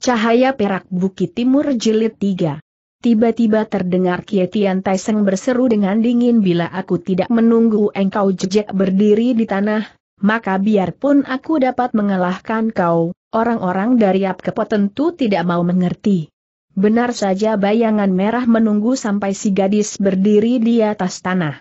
Cahaya Perak Bukit Timur Jilid 3 Tiba-tiba terdengar Kietian Taiseng berseru dengan dingin bila aku tidak menunggu engkau jejak berdiri di tanah, maka biarpun aku dapat mengalahkan kau, orang-orang dari Apkepo tentu tidak mau mengerti. Benar saja bayangan merah menunggu sampai si gadis berdiri di atas tanah.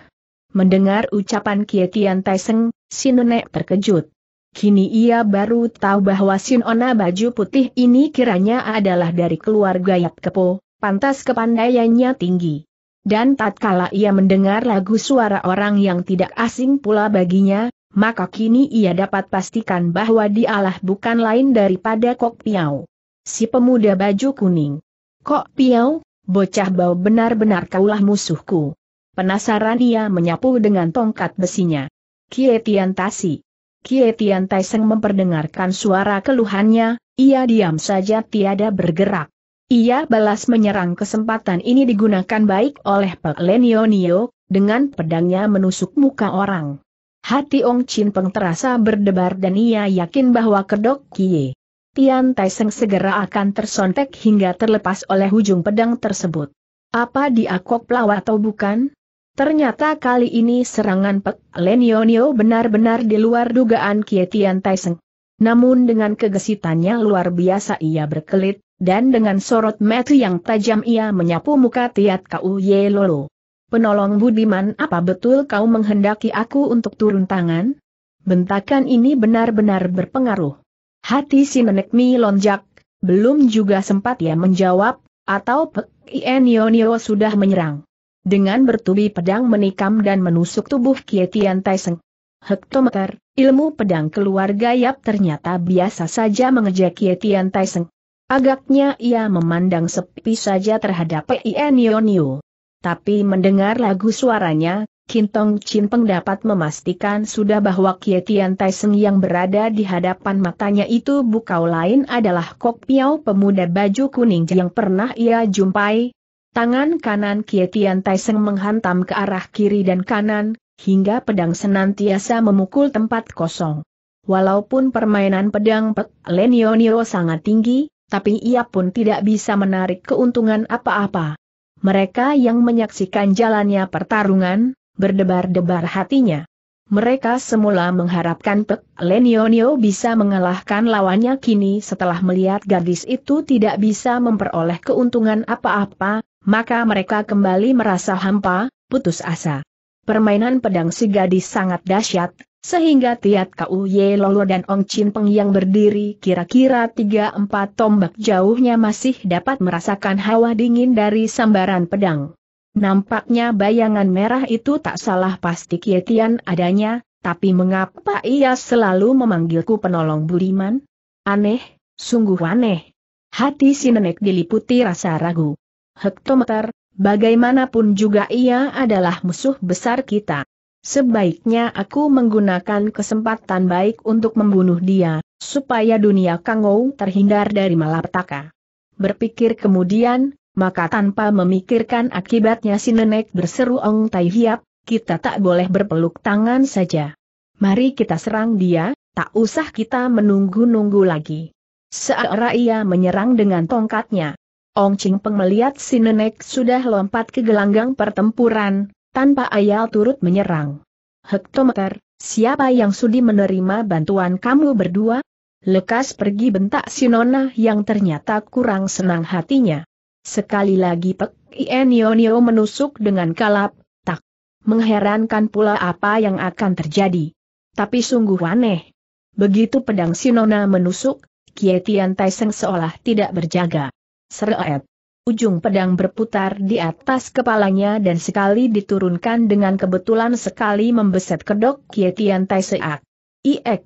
Mendengar ucapan Kietian Taiseng, si nenek terkejut. Kini ia baru tahu bahwa Sinona baju putih ini kiranya adalah dari keluarga Yap Kepo, pantas kepandaiannya tinggi. Dan tatkala ia mendengar lagu suara orang yang tidak asing pula baginya, maka kini ia dapat pastikan bahwa dialah bukan lain daripada Kok Piau. Si pemuda baju kuning. Kok Piau, bocah bau benar-benar kaulah musuhku. Penasaran ia menyapu dengan tongkat besinya. Kietian Tasi. Kie Tian Taiseng memperdengarkan suara keluhannya, ia diam saja tiada bergerak. Ia balas menyerang kesempatan ini digunakan baik oleh Pek Lenionio, dengan pedangnya menusuk muka orang. Hati Ong Chin Peng terasa berdebar dan ia yakin bahwa kedok Kie. Tian Taiseng segera akan tersontek hingga terlepas oleh ujung pedang tersebut. Apa dia pelawat atau bukan? Ternyata kali ini serangan Pek Lenionio benar-benar di luar dugaan Kietian Taiseng. Namun dengan kegesitannya luar biasa ia berkelit, dan dengan sorot mata yang tajam ia menyapu muka Tiat Kau Ye Lolo. Penolong Budiman apa betul kau menghendaki aku untuk turun tangan? Bentakan ini benar-benar berpengaruh. Hati si nenek Mi lonjak, belum juga sempat ia menjawab, atau Pek Ienionio sudah menyerang dengan bertubi pedang menikam dan menusuk tubuh Kietian Taiseng. Hektometer, ilmu pedang keluarga Yap ternyata biasa saja mengejar Kietian Taiseng. Agaknya ia memandang sepi saja terhadap Pien Yonio. Tapi mendengar lagu suaranya, Kintong Chin Peng dapat memastikan sudah bahwa Kietian Taiseng yang berada di hadapan matanya itu bukau lain adalah Kok Piao pemuda baju kuning yang pernah ia jumpai, Tangan kanan Kietian Taiseng menghantam ke arah kiri dan kanan, hingga pedang senantiasa memukul tempat kosong. Walaupun permainan pedang Pek Lenionio sangat tinggi, tapi ia pun tidak bisa menarik keuntungan apa-apa. Mereka yang menyaksikan jalannya pertarungan, berdebar-debar hatinya. Mereka semula mengharapkan Pek Lenionio bisa mengalahkan lawannya kini setelah melihat gadis itu tidak bisa memperoleh keuntungan apa-apa, maka mereka kembali merasa hampa, putus asa. Permainan pedang si gadis sangat dahsyat, sehingga Tiat Kau Ye Lolo dan Ong Chin Peng yang berdiri kira-kira 3-4 tombak jauhnya masih dapat merasakan hawa dingin dari sambaran pedang. Nampaknya bayangan merah itu tak salah pasti Kietian adanya, tapi mengapa ia selalu memanggilku penolong Buliman? Aneh, sungguh aneh. Hati si nenek diliputi rasa ragu hektometer, bagaimanapun juga ia adalah musuh besar kita. Sebaiknya aku menggunakan kesempatan baik untuk membunuh dia, supaya dunia Kangou terhindar dari malapetaka. Berpikir kemudian, maka tanpa memikirkan akibatnya si nenek berseru Ong Tai Hiap, kita tak boleh berpeluk tangan saja. Mari kita serang dia, tak usah kita menunggu-nunggu lagi. Seara ia menyerang dengan tongkatnya. Ong Ching Peng melihat si nenek sudah lompat ke gelanggang pertempuran, tanpa ayal turut menyerang. Hektometer, siapa yang sudi menerima bantuan kamu berdua? Lekas pergi bentak si nona yang ternyata kurang senang hatinya. Sekali lagi Pek Ienionio menusuk dengan kalap, tak. Mengherankan pula apa yang akan terjadi. Tapi sungguh aneh. Begitu pedang Sinona menusuk, Kietian Taiseng seolah tidak berjaga. Seret. Ujung pedang berputar di atas kepalanya dan sekali diturunkan dengan kebetulan sekali membeset kedok Kietian Tai Seak. IX.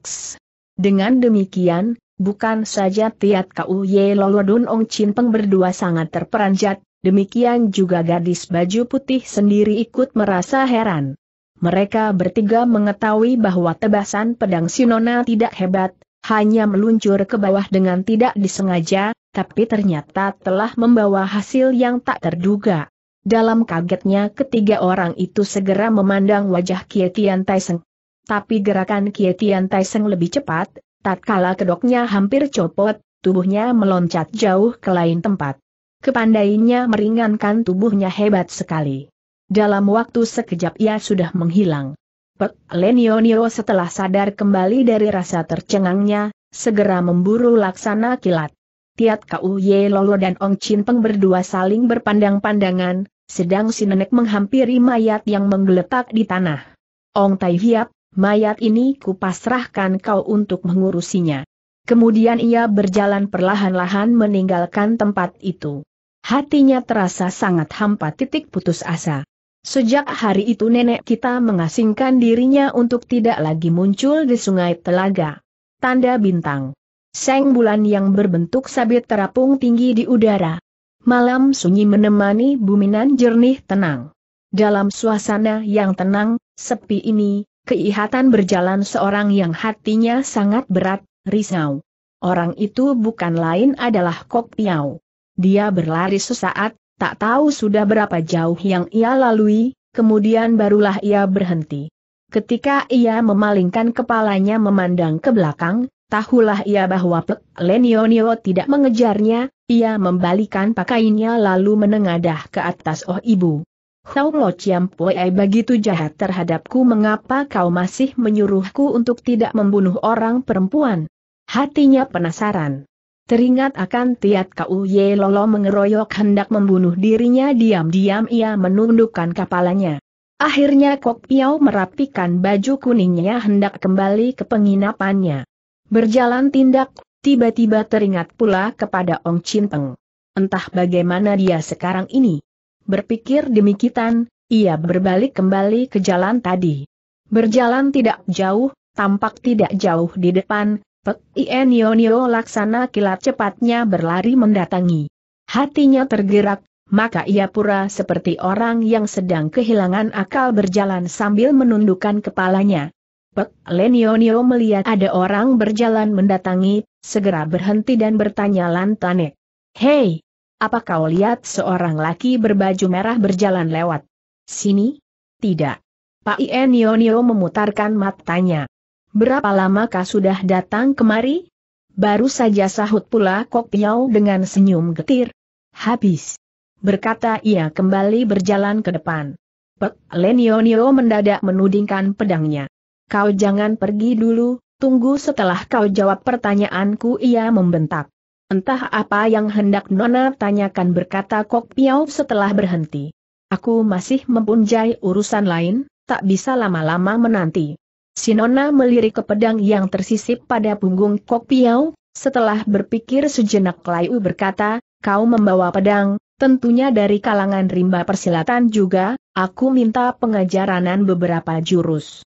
Dengan demikian, bukan saja Tiat Kau Ye Lolodun Ong Chin Peng berdua sangat terperanjat, demikian juga gadis baju putih sendiri ikut merasa heran. Mereka bertiga mengetahui bahwa tebasan pedang Sinona tidak hebat, hanya meluncur ke bawah dengan tidak disengaja, tapi ternyata telah membawa hasil yang tak terduga. Dalam kagetnya ketiga orang itu segera memandang wajah Kietian Taiseng. Tapi gerakan Kietian Taiseng lebih cepat, tak tatkala kedoknya hampir copot, tubuhnya meloncat jauh ke lain tempat. Kepandainya meringankan tubuhnya hebat sekali. Dalam waktu sekejap ia sudah menghilang. Pek Lenioniro setelah sadar kembali dari rasa tercengangnya, segera memburu laksana kilat. Tiat Kau Ye Lolo dan Ong Chin Peng berdua saling berpandang-pandangan, sedang si nenek menghampiri mayat yang menggeletak di tanah. Ong Tai Hiap, mayat ini kupasrahkan kau untuk mengurusinya. Kemudian ia berjalan perlahan-lahan meninggalkan tempat itu. Hatinya terasa sangat hampa titik putus asa. Sejak hari itu nenek kita mengasingkan dirinya untuk tidak lagi muncul di sungai telaga. Tanda bintang Seng bulan yang berbentuk sabit terapung tinggi di udara. Malam sunyi menemani buminan jernih tenang. Dalam suasana yang tenang, sepi ini, keihatan berjalan seorang yang hatinya sangat berat, risau. Orang itu bukan lain adalah Kok Piao. Dia berlari sesaat, tak tahu sudah berapa jauh yang ia lalui, kemudian barulah ia berhenti. Ketika ia memalingkan kepalanya memandang ke belakang, Tahulah ia bahwa Pek Lenionio tidak mengejarnya, ia membalikan pakainya lalu menengadah ke atas oh ibu. Kau lo ciampuai begitu jahat terhadapku mengapa kau masih menyuruhku untuk tidak membunuh orang perempuan? Hatinya penasaran. Teringat akan Tiat Kau Ye Lolo mengeroyok hendak membunuh dirinya diam-diam ia menundukkan kepalanya. Akhirnya Kok Piau merapikan baju kuningnya hendak kembali ke penginapannya. Berjalan tindak, tiba-tiba teringat pula kepada Ong Chin Peng. Entah bagaimana dia sekarang ini. Berpikir demikian, ia berbalik kembali ke jalan tadi. Berjalan tidak jauh, tampak tidak jauh di depan, Pek Ien Yonio laksana kilat cepatnya berlari mendatangi. Hatinya tergerak, maka ia pura seperti orang yang sedang kehilangan akal berjalan sambil menundukkan kepalanya. Pek Lenionio melihat ada orang berjalan mendatangi, segera berhenti dan bertanya Lantanek. Hei, apa kau lihat seorang laki berbaju merah berjalan lewat? Sini? Tidak. Pak Ienionio memutarkan matanya. Berapa lama kau sudah datang kemari? Baru saja sahut pula Kok Piau dengan senyum getir. Habis. Berkata ia kembali berjalan ke depan. Pek Lenionio mendadak menudingkan pedangnya. Kau jangan pergi dulu, tunggu setelah kau jawab pertanyaanku ia membentak. Entah apa yang hendak Nona tanyakan berkata Kok Piau setelah berhenti. Aku masih mempunjai urusan lain, tak bisa lama-lama menanti. Si Nona melirik ke pedang yang tersisip pada punggung Kok Piau, setelah berpikir sejenak Laiu berkata, kau membawa pedang, tentunya dari kalangan rimba persilatan juga, aku minta pengajaranan beberapa jurus.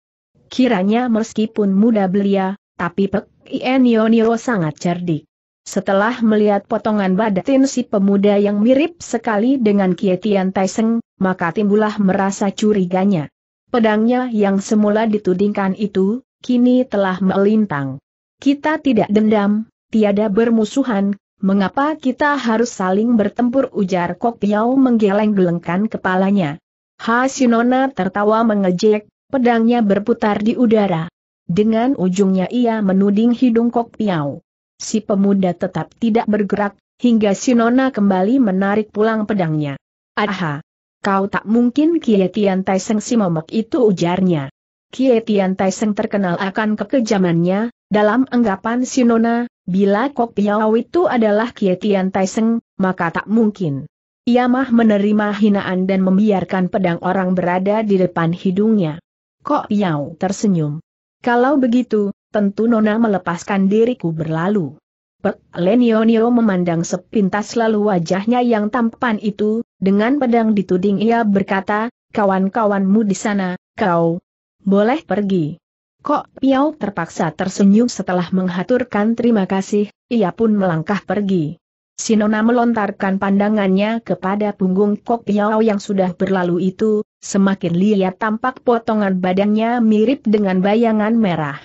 Kiranya meskipun muda belia, tapi Pek Ien Yonio sangat cerdik. Setelah melihat potongan badan si pemuda yang mirip sekali dengan Kietian Taiseng, maka timbulah merasa curiganya. Pedangnya yang semula ditudingkan itu, kini telah melintang. Kita tidak dendam, tiada bermusuhan, mengapa kita harus saling bertempur ujar Kok Piao menggeleng-gelengkan kepalanya. Ha Sinona tertawa mengejek, Pedangnya berputar di udara. Dengan ujungnya ia menuding hidung Kok Piau. Si pemuda tetap tidak bergerak, hingga si Nona kembali menarik pulang pedangnya. Aha! Kau tak mungkin Kie Tian Taiseng si momok itu ujarnya. Kie Tian Taiseng terkenal akan kekejamannya, dalam anggapan si Nona, bila Kok Piau itu adalah Kie Tian Taiseng, maka tak mungkin. Ia mah menerima hinaan dan membiarkan pedang orang berada di depan hidungnya. Kok Piau tersenyum. Kalau begitu, tentu Nona melepaskan diriku berlalu. Pek Lenionio memandang sepintas lalu wajahnya yang tampan itu, dengan pedang dituding ia berkata, kawan-kawanmu di sana, kau boleh pergi. Kok Piau terpaksa tersenyum setelah menghaturkan terima kasih, ia pun melangkah pergi. Sinona melontarkan pandangannya kepada punggung Kok Piau yang sudah berlalu itu, Semakin lihat tampak potongan badannya mirip dengan bayangan merah.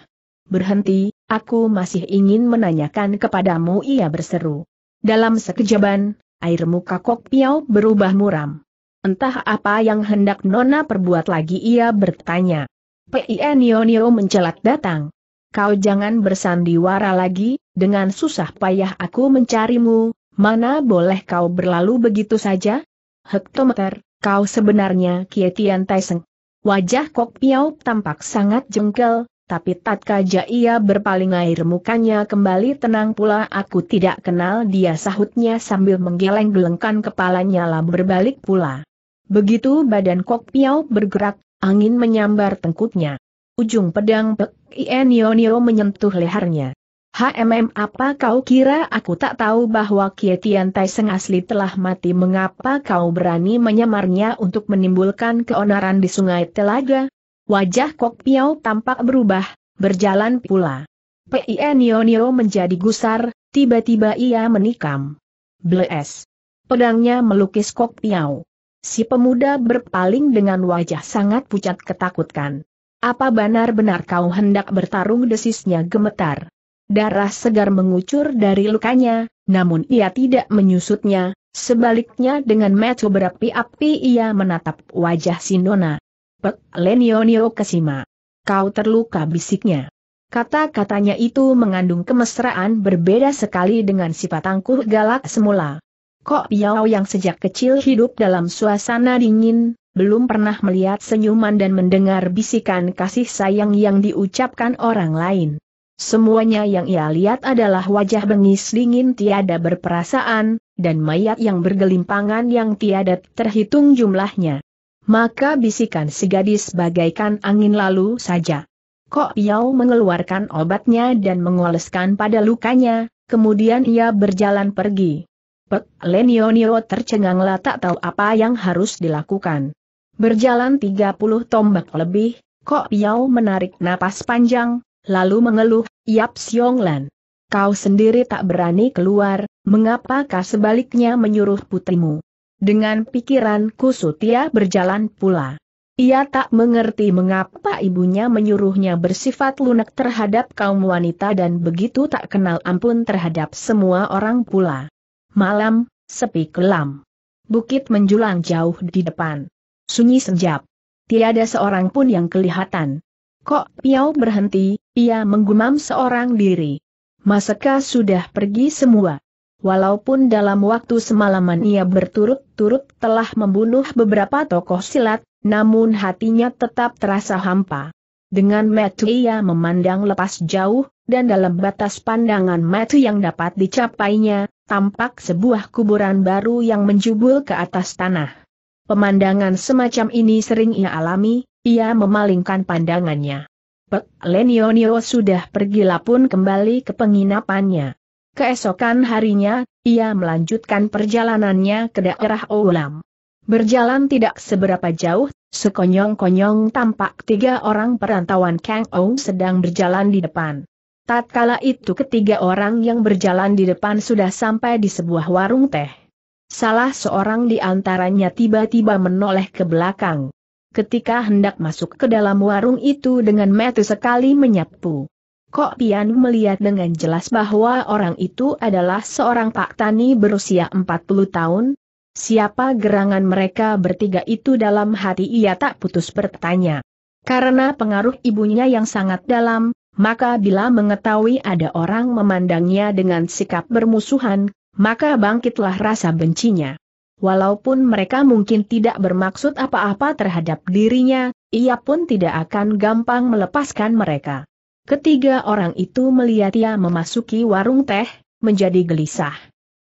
Berhenti, aku masih ingin menanyakan kepadamu ia berseru. Dalam sekejaban, air muka Kok Piau berubah muram. Entah apa yang hendak Nona perbuat lagi ia bertanya. Yonio mencelat datang. Kau jangan bersandiwara lagi, dengan susah payah aku mencarimu, mana boleh kau berlalu begitu saja? Hektometer, kau sebenarnya Kietian Taiseng. Wajah Kok Piao tampak sangat jengkel, tapi tatkala ia berpaling air mukanya kembali tenang pula aku tidak kenal dia sahutnya sambil menggeleng-gelengkan kepalanya lalu berbalik pula. Begitu badan Kok Piao bergerak, angin menyambar tengkuknya. Ujung pedang Pek Ionio menyentuh lehernya. HMM apa kau kira aku tak tahu bahwa Kietian Taiseng asli telah mati mengapa kau berani menyamarnya untuk menimbulkan keonaran di sungai Telaga? Wajah Kok Piao tampak berubah, berjalan pula. P.I.N. Yonio menjadi gusar, tiba-tiba ia menikam. Bles. Pedangnya melukis Kok Piao. Si pemuda berpaling dengan wajah sangat pucat ketakutan. Apa benar-benar kau hendak bertarung desisnya gemetar? Darah segar mengucur dari lukanya, namun ia tidak menyusutnya, sebaliknya dengan mata berapi-api ia menatap wajah Sinona. Pek Lenionio Kesima. Kau terluka bisiknya. Kata-katanya itu mengandung kemesraan berbeda sekali dengan sifat angkuh galak semula. Kok Piao yang sejak kecil hidup dalam suasana dingin, belum pernah melihat senyuman dan mendengar bisikan kasih sayang yang diucapkan orang lain. Semuanya yang ia lihat adalah wajah bengis dingin tiada berperasaan, dan mayat yang bergelimpangan yang tiada terhitung jumlahnya. Maka bisikan si gadis bagaikan angin lalu saja. Kok Piao mengeluarkan obatnya dan mengoleskan pada lukanya, kemudian ia berjalan pergi. Pek Lenionio tercenganglah tak tahu apa yang harus dilakukan. Berjalan 30 tombak lebih, Kok Piao menarik napas panjang, lalu mengeluh, Yap Siong Lan. Kau sendiri tak berani keluar, mengapakah sebaliknya menyuruh putrimu? Dengan pikiran kusut ia berjalan pula. Ia tak mengerti mengapa ibunya menyuruhnya bersifat lunak terhadap kaum wanita dan begitu tak kenal ampun terhadap semua orang pula. Malam, sepi kelam. Bukit menjulang jauh di depan. Sunyi senjap. Tiada seorang pun yang kelihatan. Kok Piau berhenti, ia menggumam seorang diri. Masaka sudah pergi semua. Walaupun dalam waktu semalaman ia berturut-turut telah membunuh beberapa tokoh silat, namun hatinya tetap terasa hampa. Dengan metu ia memandang lepas jauh, dan dalam batas pandangan metu yang dapat dicapainya, tampak sebuah kuburan baru yang menjubul ke atas tanah. Pemandangan semacam ini sering ia alami, ia memalingkan pandangannya. Pek Lenionio sudah pergi pun kembali ke penginapannya. Keesokan harinya, ia melanjutkan perjalanannya ke daerah Oulam. Berjalan tidak seberapa jauh, sekonyong-konyong tampak tiga orang perantauan Kang Ong sedang berjalan di depan. Tatkala itu ketiga orang yang berjalan di depan sudah sampai di sebuah warung teh. Salah seorang di antaranya tiba-tiba menoleh ke belakang ketika hendak masuk ke dalam warung itu dengan metu sekali menyapu. Kok Pian melihat dengan jelas bahwa orang itu adalah seorang pak tani berusia 40 tahun? Siapa gerangan mereka bertiga itu dalam hati ia tak putus bertanya. Karena pengaruh ibunya yang sangat dalam, maka bila mengetahui ada orang memandangnya dengan sikap bermusuhan, maka bangkitlah rasa bencinya. Walaupun mereka mungkin tidak bermaksud apa-apa terhadap dirinya, ia pun tidak akan gampang melepaskan mereka. Ketiga orang itu melihat ia memasuki warung teh, menjadi gelisah.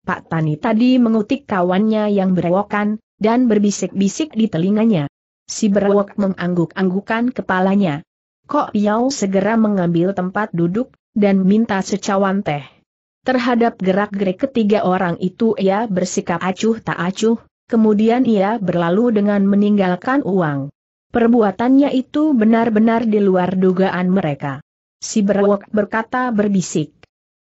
Pak Tani tadi mengutik kawannya yang berewokan, dan berbisik-bisik di telinganya. Si berewok mengangguk-anggukan kepalanya. Kok Piau segera mengambil tempat duduk, dan minta secawan teh. Terhadap gerak-gerik ketiga orang itu ia bersikap acuh tak acuh, kemudian ia berlalu dengan meninggalkan uang. Perbuatannya itu benar-benar di luar dugaan mereka. Si berwok berkata berbisik.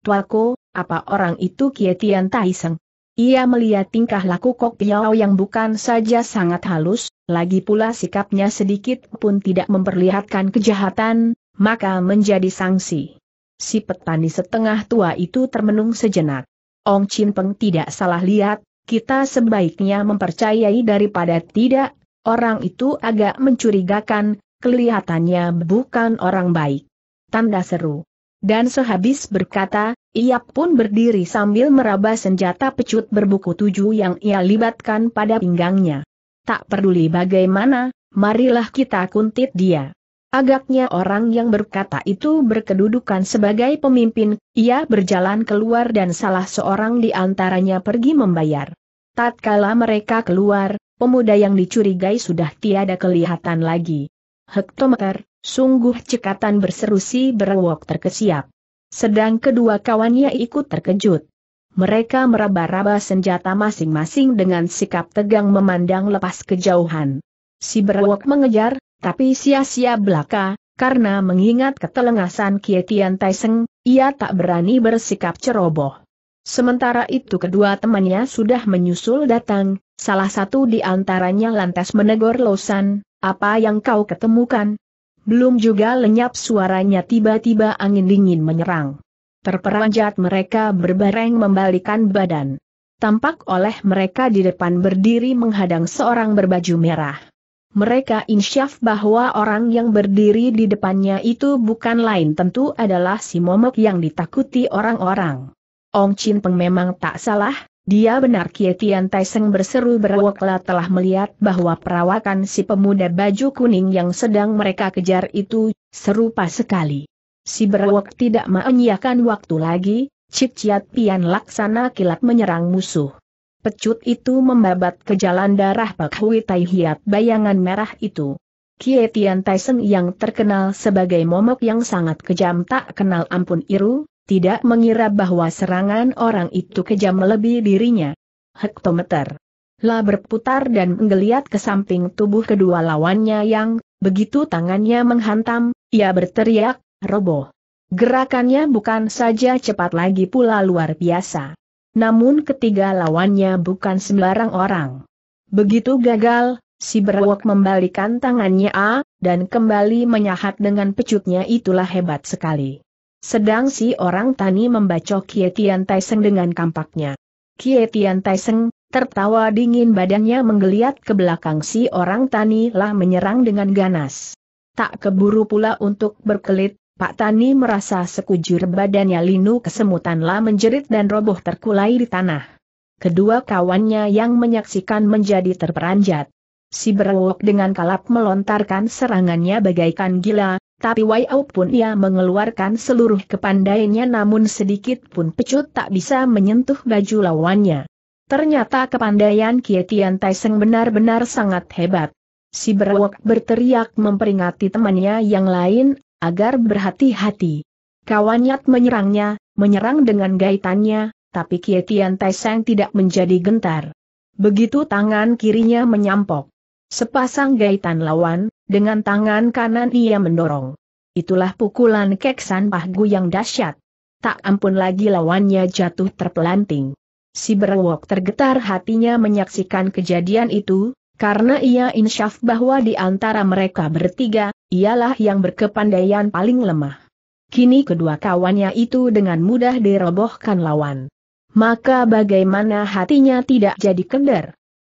Tuako, apa orang itu Kietian Taiseng? Ia melihat tingkah laku Kok Piau yang bukan saja sangat halus, lagi pula sikapnya sedikit pun tidak memperlihatkan kejahatan, maka menjadi sanksi. Si petani setengah tua itu termenung sejenak. Ong Chin Peng tidak salah lihat, kita sebaiknya mempercayai daripada tidak, orang itu agak mencurigakan, kelihatannya bukan orang baik. Tanda seru. Dan sehabis berkata, ia pun berdiri sambil meraba senjata pecut berbuku tujuh yang ia libatkan pada pinggangnya. Tak peduli bagaimana, marilah kita kuntit dia. Agaknya orang yang berkata itu berkedudukan sebagai pemimpin, ia berjalan keluar dan salah seorang di antaranya pergi membayar. Tatkala mereka keluar, pemuda yang dicurigai sudah tiada kelihatan lagi. Hektometer, sungguh cekatan berseru si berwok terkesiap. Sedang kedua kawannya ikut terkejut. Mereka meraba-raba senjata masing-masing dengan sikap tegang memandang lepas kejauhan. Si berwok mengejar, tapi sia-sia belaka, karena mengingat ketelengasan Kietian Taiseng, ia tak berani bersikap ceroboh. Sementara itu kedua temannya sudah menyusul datang, salah satu di antaranya lantas menegur Losan, apa yang kau ketemukan? Belum juga lenyap suaranya tiba-tiba angin dingin menyerang. Terperanjat mereka berbareng membalikan badan. Tampak oleh mereka di depan berdiri menghadang seorang berbaju merah mereka insyaf bahwa orang yang berdiri di depannya itu bukan lain tentu adalah si momok yang ditakuti orang-orang. Ong Chin Peng memang tak salah, dia benar Kietian Taiseng berseru berwakla telah melihat bahwa perawakan si pemuda baju kuning yang sedang mereka kejar itu, serupa sekali. Si berwak tidak menyiakan waktu lagi, Cip Ciat Pian laksana kilat menyerang musuh. Pecut itu membabat ke jalan darah Pak Hui Tai Hiat bayangan merah itu. Kie Tian Tyson yang terkenal sebagai momok yang sangat kejam tak kenal ampun iru, tidak mengira bahwa serangan orang itu kejam lebih dirinya. Hektometer. La berputar dan menggeliat ke samping tubuh kedua lawannya yang, begitu tangannya menghantam, ia berteriak, roboh. Gerakannya bukan saja cepat lagi pula luar biasa. Namun ketiga lawannya bukan sembarang orang. Begitu gagal, si berwok membalikan tangannya A, dan kembali menyahat dengan pecutnya itulah hebat sekali. Sedang si orang tani membacok Kie Tian Taiseng dengan kampaknya. Kie Tian Taiseng, tertawa dingin badannya menggeliat ke belakang si orang tani lah menyerang dengan ganas. Tak keburu pula untuk berkelit, Pak Tani merasa sekujur badannya linu kesemutanlah menjerit dan roboh terkulai di tanah. Kedua kawannya yang menyaksikan menjadi terperanjat. Si berwok dengan kalap melontarkan serangannya bagaikan gila, tapi Waiau pun ia mengeluarkan seluruh kepandaiannya namun sedikit pun pecut tak bisa menyentuh baju lawannya. Ternyata kepandaian Kietian Taiseng benar-benar sangat hebat. Si berwok berteriak memperingati temannya yang lain, agar berhati-hati. Kawanyat menyerangnya, menyerang dengan gaitannya, tapi Kie Kian Taiseng tidak menjadi gentar. Begitu tangan kirinya menyampok. Sepasang gaitan lawan, dengan tangan kanan ia mendorong. Itulah pukulan keksan pahgu yang dahsyat. Tak ampun lagi lawannya jatuh terpelanting. Si berwok tergetar hatinya menyaksikan kejadian itu, karena ia insyaf bahwa di antara mereka bertiga, ialah yang berkepandaian paling lemah. Kini kedua kawannya itu dengan mudah dirobohkan lawan. Maka bagaimana hatinya tidak jadi kender?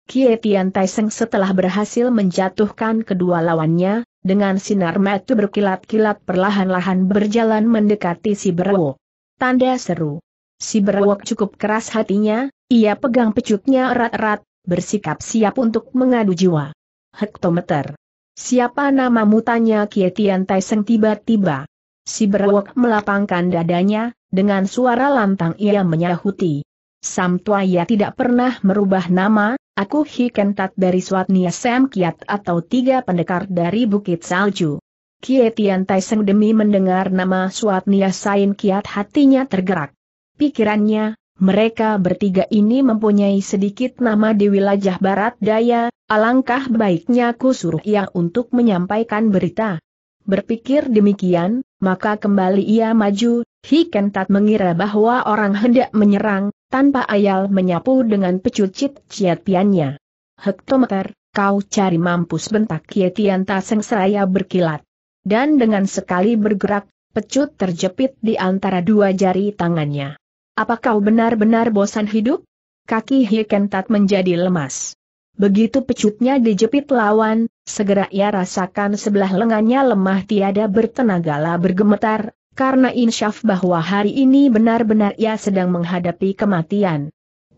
Kietian Taiseng setelah berhasil menjatuhkan kedua lawannya, dengan sinar mata berkilat-kilat perlahan-lahan berjalan mendekati si berwo. Tanda seru. Si Berwo cukup keras hatinya, ia pegang pecuknya erat-erat, bersikap siap untuk mengadu jiwa. Hektometer. Siapa namamu tanya Kietian Taiseng tiba-tiba. Si berwok melapangkan dadanya, dengan suara lantang ia menyahuti. Sam ya tidak pernah merubah nama, aku Hikentat dari Swatnia Sam Kiat atau tiga pendekar dari Bukit Salju. Kietian Taiseng demi mendengar nama Swatnia Sain Kiat hatinya tergerak. Pikirannya, mereka bertiga ini mempunyai sedikit nama di wilayah barat daya, alangkah baiknya ku suruh ia untuk menyampaikan berita. Berpikir demikian, maka kembali ia maju, Hikentat mengira bahwa orang hendak menyerang, tanpa ayal menyapu dengan pecucit ciatiannya. Hektometer, kau cari mampus bentak Kietian Taseng Seraya berkilat. Dan dengan sekali bergerak, pecut terjepit di antara dua jari tangannya. Apa kau benar-benar bosan hidup? Kaki Hikentat menjadi lemas. Begitu pecutnya dijepit lawan, segera ia rasakan sebelah lengannya lemah tiada bertenaga lah bergemetar, karena insyaf bahwa hari ini benar-benar ia sedang menghadapi kematian.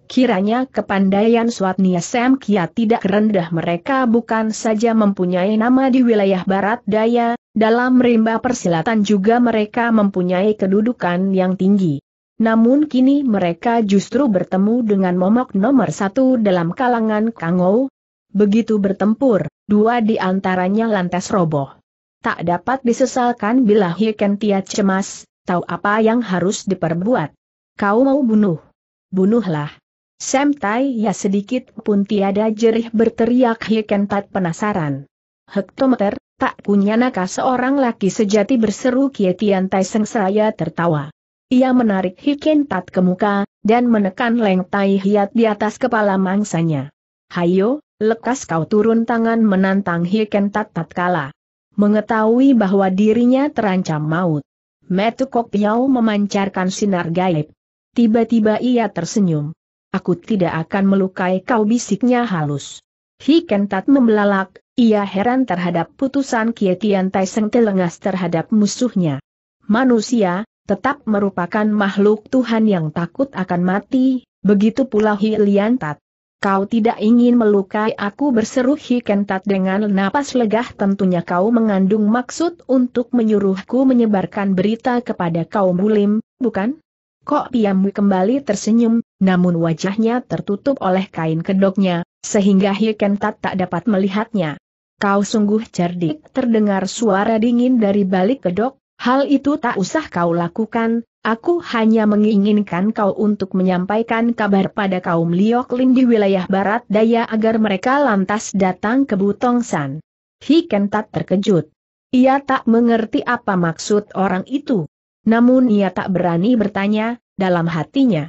Kiranya kepandaian Swatnia kia tidak rendah mereka bukan saja mempunyai nama di wilayah barat daya, dalam rimba persilatan juga mereka mempunyai kedudukan yang tinggi. Namun kini mereka justru bertemu dengan momok nomor satu dalam kalangan Kangou. Begitu bertempur, dua di antaranya lantas roboh. Tak dapat disesalkan bila Hikentia cemas, tahu apa yang harus diperbuat. Kau mau bunuh? Bunuhlah. Sam Tai ya sedikit pun tiada jerih berteriak Hikentat penasaran. Hektometer, tak punya naka seorang laki sejati berseru Kietian Tai Sengsaya tertawa. Ia menarik Hiken Tat ke muka, dan menekan Leng Tai Hiat di atas kepala mangsanya. Hayo, lekas kau turun tangan menantang Hiken Tat tatkala. Mengetahui bahwa dirinya terancam maut. Metu Kok Piao memancarkan sinar gaib. Tiba-tiba ia tersenyum. Aku tidak akan melukai kau bisiknya halus. Hiken Tat membelalak, ia heran terhadap putusan Kietian Tai telengas terhadap musuhnya. Manusia, tetap merupakan makhluk Tuhan yang takut akan mati, begitu pula Hiliantat. Kau tidak ingin melukai aku berseru Hikentat dengan napas legah tentunya kau mengandung maksud untuk menyuruhku menyebarkan berita kepada kaum bulim, bukan? Kok piamu kembali tersenyum, namun wajahnya tertutup oleh kain kedoknya, sehingga Hikentat tak dapat melihatnya. Kau sungguh cerdik terdengar suara dingin dari balik kedok, Hal itu tak usah kau lakukan, aku hanya menginginkan kau untuk menyampaikan kabar pada kaum Liok Lin di wilayah barat daya agar mereka lantas datang ke Butongsan. Hikentat terkejut. Ia tak mengerti apa maksud orang itu. Namun ia tak berani bertanya, dalam hatinya.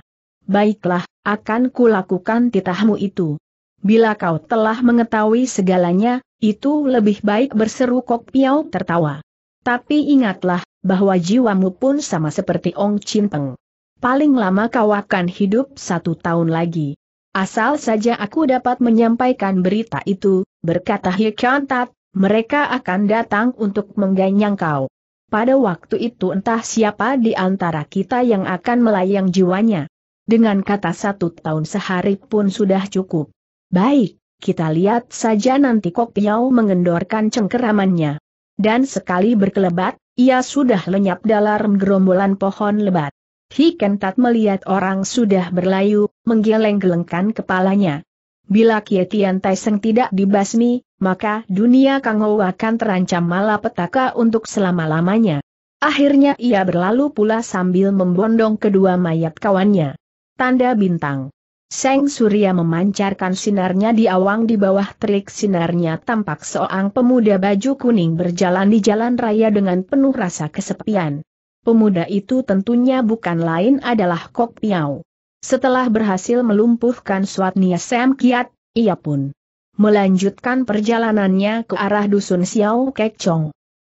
Baiklah, akan kulakukan titahmu itu. Bila kau telah mengetahui segalanya, itu lebih baik berseru Kok Piau tertawa. Tapi ingatlah, bahwa jiwamu pun sama seperti Ong Chin Peng. Paling lama kau akan hidup satu tahun lagi. Asal saja aku dapat menyampaikan berita itu, berkata Hikantat, mereka akan datang untuk mengganyang kau. Pada waktu itu entah siapa di antara kita yang akan melayang jiwanya. Dengan kata satu tahun sehari pun sudah cukup. Baik, kita lihat saja nanti Kok Piao mengendorkan cengkeramannya. Dan sekali berkelebat, ia sudah lenyap dalam gerombolan pohon lebat. Hikentat melihat orang sudah berlayu, menggeleng-gelengkan kepalanya. Bila Kietian Taiseng tidak dibasmi, maka dunia Kangou akan terancam malapetaka untuk selama-lamanya. Akhirnya ia berlalu pula sambil membondong kedua mayat kawannya. Tanda bintang. Seng Surya memancarkan sinarnya di awang di bawah terik sinarnya tampak seorang pemuda baju kuning berjalan di jalan raya dengan penuh rasa kesepian. Pemuda itu tentunya bukan lain adalah Kok Piao. Setelah berhasil melumpuhkan suatnya Sam Kiat, ia pun melanjutkan perjalanannya ke arah dusun Xiao Kek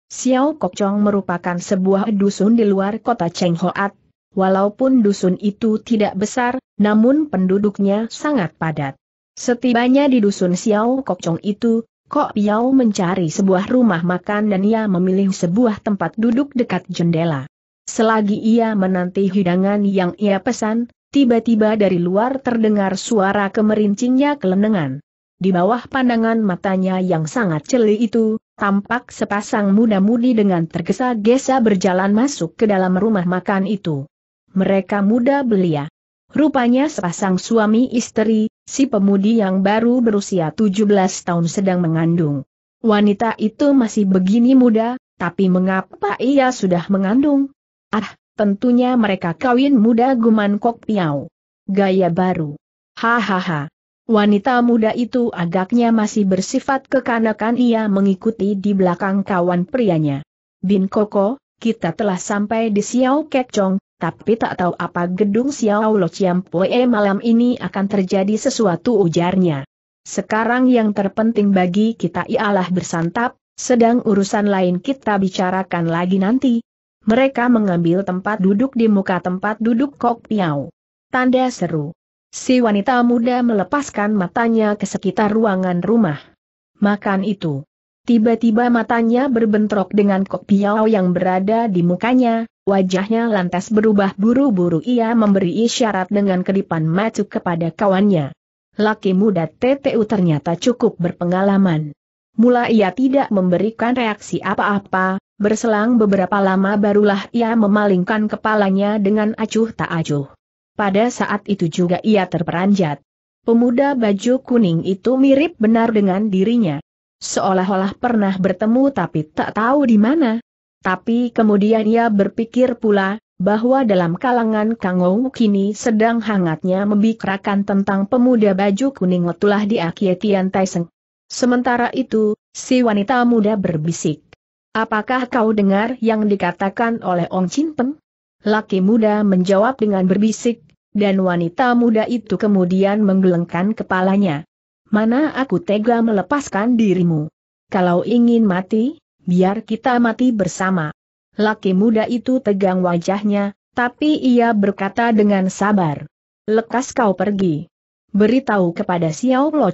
Xiao Kok Chong merupakan sebuah dusun di luar kota Cheng Hoat, Walaupun dusun itu tidak besar, namun penduduknya sangat padat. Setibanya di dusun Xiao Kokcong itu, Kok Piao mencari sebuah rumah makan dan ia memilih sebuah tempat duduk dekat jendela. Selagi ia menanti hidangan yang ia pesan, tiba-tiba dari luar terdengar suara kemerincingnya kelenengan. Di bawah pandangan matanya yang sangat celi itu, tampak sepasang muda-mudi dengan tergesa-gesa berjalan masuk ke dalam rumah makan itu. Mereka muda belia. Rupanya sepasang suami istri, si pemudi yang baru berusia 17 tahun sedang mengandung. Wanita itu masih begini muda, tapi mengapa ia sudah mengandung? Ah, tentunya mereka kawin muda guman Kok Piau. Gaya baru. Hahaha. Wanita muda itu agaknya masih bersifat kekanakan ia mengikuti di belakang kawan prianya. Bin Koko, kita telah sampai di Xiao Kek Chong, tapi tak tahu apa gedung Xiao Lo Chiam malam ini akan terjadi sesuatu ujarnya. Sekarang yang terpenting bagi kita ialah bersantap, sedang urusan lain kita bicarakan lagi nanti. Mereka mengambil tempat duduk di muka tempat duduk Kok Piao. Tanda seru. Si wanita muda melepaskan matanya ke sekitar ruangan rumah. Makan itu. Tiba-tiba matanya berbentrok dengan kok piau yang berada di mukanya, wajahnya lantas berubah buru-buru ia memberi isyarat dengan kedipan macu kepada kawannya. Laki muda TTU ternyata cukup berpengalaman. Mula ia tidak memberikan reaksi apa-apa, berselang beberapa lama barulah ia memalingkan kepalanya dengan acuh tak acuh. Pada saat itu juga ia terperanjat. Pemuda baju kuning itu mirip benar dengan dirinya. Seolah-olah pernah bertemu tapi tak tahu di mana. Tapi kemudian ia berpikir pula, bahwa dalam kalangan Kangou kini sedang hangatnya membicarakan tentang pemuda baju kuning letulah di Akie Tian Taiseng. Sementara itu, si wanita muda berbisik. Apakah kau dengar yang dikatakan oleh Ong Chin Peng? Laki muda menjawab dengan berbisik, dan wanita muda itu kemudian menggelengkan kepalanya mana aku tega melepaskan dirimu. Kalau ingin mati, biar kita mati bersama. Laki muda itu tegang wajahnya, tapi ia berkata dengan sabar. Lekas kau pergi. Beritahu kepada Xiao Lo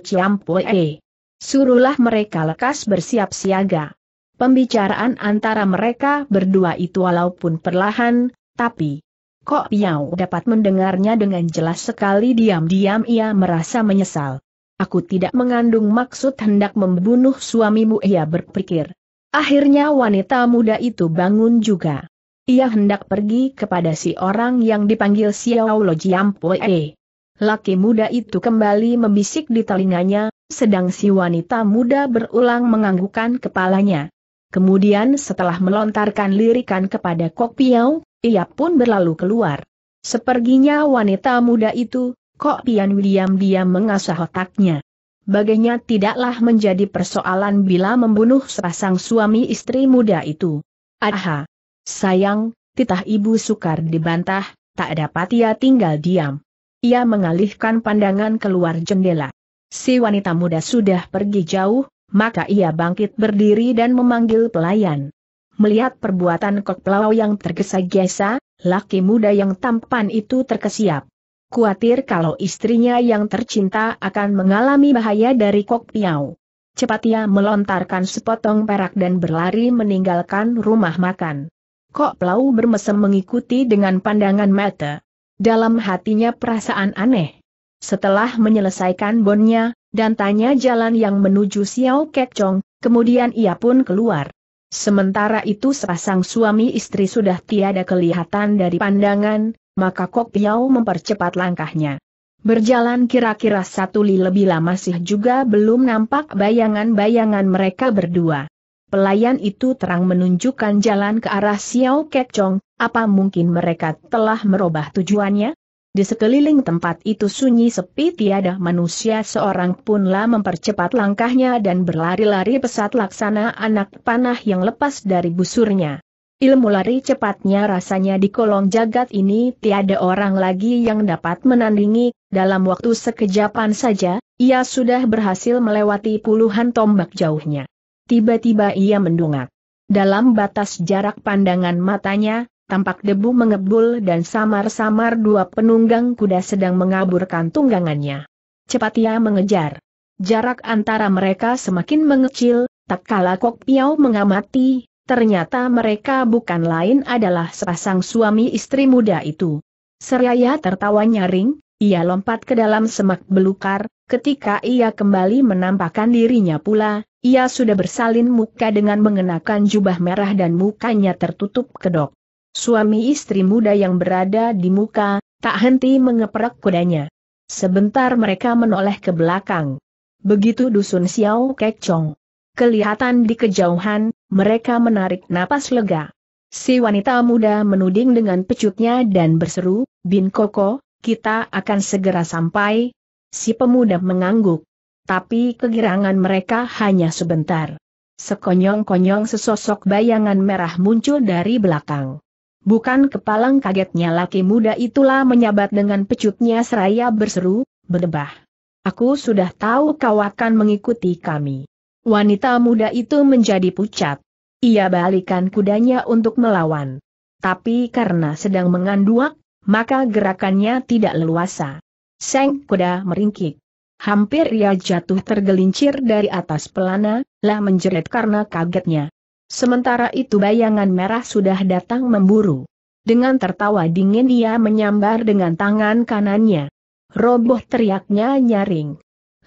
E. Suruhlah mereka lekas bersiap siaga. Pembicaraan antara mereka berdua itu walaupun perlahan, tapi Kok Piao dapat mendengarnya dengan jelas sekali diam-diam ia merasa menyesal aku tidak mengandung maksud hendak membunuh suamimu ia berpikir. Akhirnya wanita muda itu bangun juga. Ia hendak pergi kepada si orang yang dipanggil Xiao Lo Poe. Laki muda itu kembali membisik di telinganya, sedang si wanita muda berulang menganggukkan kepalanya. Kemudian setelah melontarkan lirikan kepada Kok Piao, ia pun berlalu keluar. Seperginya wanita muda itu, Kok Pian William diam mengasah otaknya. Baginya tidaklah menjadi persoalan bila membunuh sepasang suami istri muda itu. Aha! Sayang, titah ibu sukar dibantah, tak dapat ia tinggal diam. Ia mengalihkan pandangan keluar jendela. Si wanita muda sudah pergi jauh, maka ia bangkit berdiri dan memanggil pelayan. Melihat perbuatan Kok Pelau yang tergesa-gesa, laki muda yang tampan itu terkesiap. Kuatir kalau istrinya yang tercinta akan mengalami bahaya dari Kok Piau. Cepat ia melontarkan sepotong perak dan berlari meninggalkan rumah makan. Kok Piau bermesem mengikuti dengan pandangan mata. Dalam hatinya perasaan aneh. Setelah menyelesaikan bonnya, dan tanya jalan yang menuju Xiao Kek Chong, kemudian ia pun keluar. Sementara itu sepasang suami istri sudah tiada kelihatan dari pandangan, maka Kok Piao mempercepat langkahnya. Berjalan kira-kira satu li lebih lama sih juga belum nampak bayangan-bayangan mereka berdua. Pelayan itu terang menunjukkan jalan ke arah Xiao Kecong, apa mungkin mereka telah merubah tujuannya? Di sekeliling tempat itu sunyi sepi tiada manusia seorang pun lah mempercepat langkahnya dan berlari-lari pesat laksana anak panah yang lepas dari busurnya. Ilmu lari cepatnya rasanya di kolong jagat ini tiada orang lagi yang dapat menandingi, dalam waktu sekejapan saja, ia sudah berhasil melewati puluhan tombak jauhnya. Tiba-tiba ia mendongak. Dalam batas jarak pandangan matanya, tampak debu mengebul dan samar-samar dua penunggang kuda sedang mengaburkan tunggangannya. Cepat ia mengejar. Jarak antara mereka semakin mengecil, tak kala Kok Piau mengamati, Ternyata mereka bukan lain adalah sepasang suami istri muda itu. Seraya tertawa nyaring, ia lompat ke dalam semak belukar, ketika ia kembali menampakkan dirinya pula, ia sudah bersalin muka dengan mengenakan jubah merah dan mukanya tertutup kedok. Suami istri muda yang berada di muka, tak henti mengeprak kudanya. Sebentar mereka menoleh ke belakang. Begitu dusun Xiao Chong. Kelihatan di kejauhan, mereka menarik napas lega. Si wanita muda menuding dengan pecutnya dan berseru, Bin Koko, kita akan segera sampai. Si pemuda mengangguk. Tapi kegirangan mereka hanya sebentar. Sekonyong-konyong sesosok bayangan merah muncul dari belakang. Bukan kepalang kagetnya laki muda itulah menyabat dengan pecutnya seraya berseru, berdebah. Aku sudah tahu kau akan mengikuti kami. Wanita muda itu menjadi pucat. Ia balikan kudanya untuk melawan. Tapi karena sedang menganduak, maka gerakannya tidak leluasa. Seng kuda meringkik. Hampir ia jatuh tergelincir dari atas pelana, lah menjerit karena kagetnya. Sementara itu bayangan merah sudah datang memburu. Dengan tertawa dingin ia menyambar dengan tangan kanannya. Roboh teriaknya nyaring.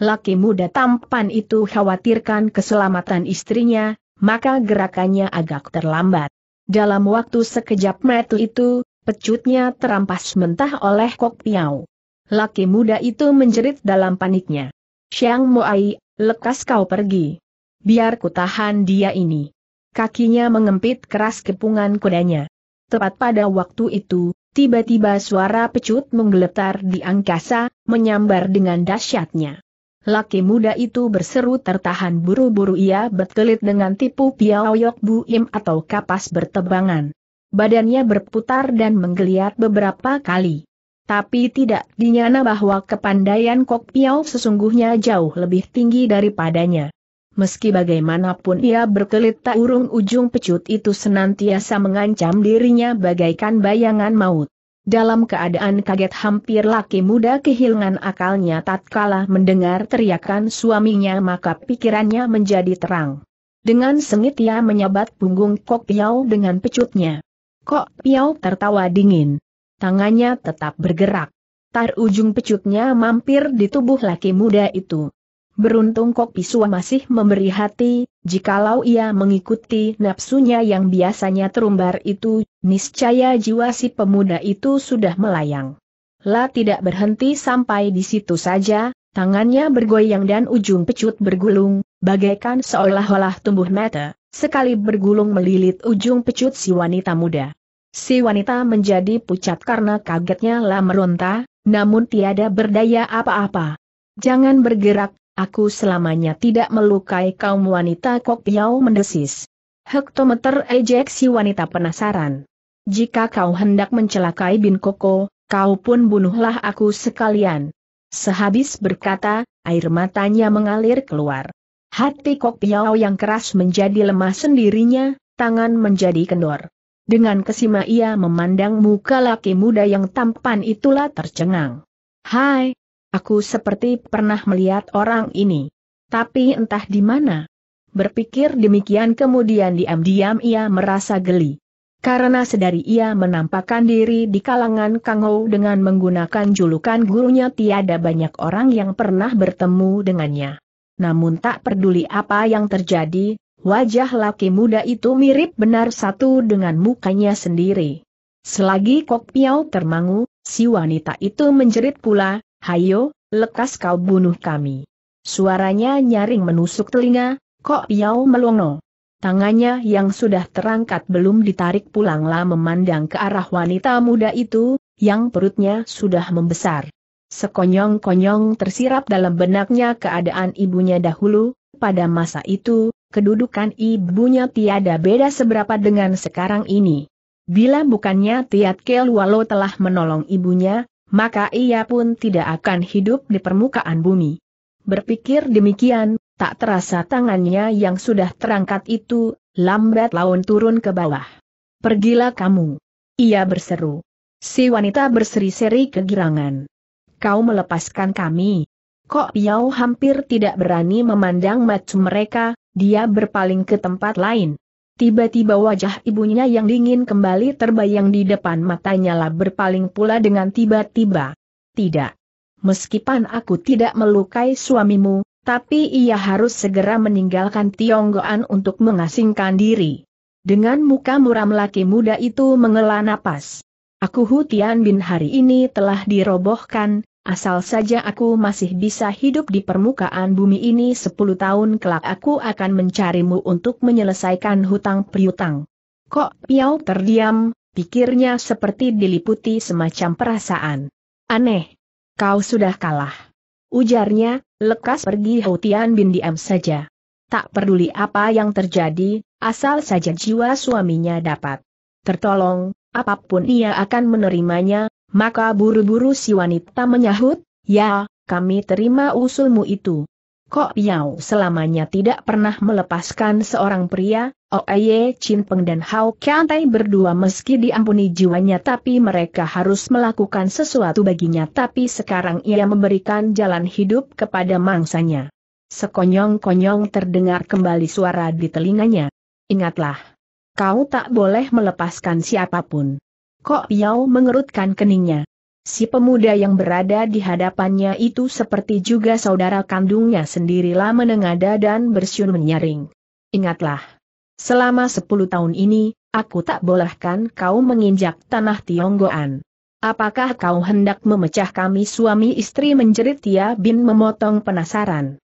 Laki muda tampan itu khawatirkan keselamatan istrinya, maka gerakannya agak terlambat. Dalam waktu sekejap mata itu, pecutnya terampas mentah oleh Kok Piao. Laki muda itu menjerit dalam paniknya. Siang Moai, lekas kau pergi. Biar ku tahan dia ini. Kakinya mengempit keras kepungan kudanya. Tepat pada waktu itu, tiba-tiba suara pecut menggeletar di angkasa, menyambar dengan dahsyatnya. Laki muda itu berseru tertahan buru-buru ia berkelit dengan tipu piaoyok buim atau kapas bertebangan. Badannya berputar dan menggeliat beberapa kali. Tapi tidak dinyana bahwa kepandaian Kok Piao sesungguhnya jauh lebih tinggi daripadanya. Meski bagaimanapun ia berkelit tak urung ujung pecut itu senantiasa mengancam dirinya bagaikan bayangan maut. Dalam keadaan kaget hampir laki muda kehilangan akalnya tatkala mendengar teriakan suaminya maka pikirannya menjadi terang. Dengan sengit ia menyabat punggung Kok Piau dengan pecutnya. Kok Piau tertawa dingin. Tangannya tetap bergerak. Tar ujung pecutnya mampir di tubuh laki muda itu. Beruntung Kok Pisua masih memberi hati, jikalau ia mengikuti nafsunya yang biasanya terumbar itu, niscaya jiwa si pemuda itu sudah melayang. La tidak berhenti sampai di situ saja, tangannya bergoyang dan ujung pecut bergulung, bagaikan seolah-olah tumbuh mata, sekali bergulung melilit ujung pecut si wanita muda. Si wanita menjadi pucat karena kagetnya la meronta, namun tiada berdaya apa-apa. Jangan bergerak, aku selamanya tidak melukai kaum wanita Kok Piau mendesis. Hektometer ejeksi wanita penasaran. Jika kau hendak mencelakai Bin Koko, kau pun bunuhlah aku sekalian. Sehabis berkata, air matanya mengalir keluar. Hati Kok Piau yang keras menjadi lemah sendirinya, tangan menjadi kendor. Dengan kesima ia memandang muka laki muda yang tampan itulah tercengang. Hai, Aku seperti pernah melihat orang ini. Tapi entah di mana. Berpikir demikian kemudian diam-diam ia merasa geli. Karena sedari ia menampakkan diri di kalangan kang Kangou dengan menggunakan julukan gurunya tiada banyak orang yang pernah bertemu dengannya. Namun tak peduli apa yang terjadi, wajah laki muda itu mirip benar satu dengan mukanya sendiri. Selagi Kok Piao termangu, si wanita itu menjerit pula, Hayo, lekas kau bunuh kami. Suaranya nyaring menusuk telinga, kok piau melongo. Tangannya yang sudah terangkat belum ditarik pulanglah memandang ke arah wanita muda itu, yang perutnya sudah membesar. Sekonyong-konyong tersirap dalam benaknya keadaan ibunya dahulu, pada masa itu, kedudukan ibunya tiada beda seberapa dengan sekarang ini. Bila bukannya Tiat walau telah menolong ibunya, maka ia pun tidak akan hidup di permukaan bumi. Berpikir demikian, tak terasa tangannya yang sudah terangkat itu, lambat laun turun ke bawah. Pergilah kamu. Ia berseru. Si wanita berseri-seri kegirangan. Kau melepaskan kami. Kok Piau hampir tidak berani memandang macam mereka, dia berpaling ke tempat lain. Tiba-tiba wajah ibunya yang dingin kembali terbayang di depan matanya lah berpaling pula dengan tiba-tiba. Tidak. Meskipun aku tidak melukai suamimu, tapi ia harus segera meninggalkan Tionggoan untuk mengasingkan diri. Dengan muka muram laki muda itu mengela napas. Aku Hutian bin hari ini telah dirobohkan, Asal saja aku masih bisa hidup di permukaan bumi ini sepuluh tahun kelak aku akan mencarimu untuk menyelesaikan hutang piutang. Kok Piau terdiam, pikirnya seperti diliputi semacam perasaan. Aneh. Kau sudah kalah. Ujarnya, lekas pergi Houtian bin diam saja. Tak peduli apa yang terjadi, asal saja jiwa suaminya dapat tertolong, apapun ia akan menerimanya, maka buru-buru si wanita menyahut, ya, kami terima usulmu itu. Kok Piao selamanya tidak pernah melepaskan seorang pria, Oeye oh Chin Peng dan Hao Kiantai berdua meski diampuni jiwanya tapi mereka harus melakukan sesuatu baginya tapi sekarang ia memberikan jalan hidup kepada mangsanya. Sekonyong-konyong terdengar kembali suara di telinganya. Ingatlah, kau tak boleh melepaskan siapapun. Kok Piao mengerutkan keningnya. Si pemuda yang berada di hadapannya itu seperti juga saudara kandungnya sendirilah menengada dan bersyun menyaring. Ingatlah. Selama sepuluh tahun ini, aku tak bolehkan kau menginjak tanah Tionggoan. Apakah kau hendak memecah kami suami istri menjerit Tia Bin memotong penasaran.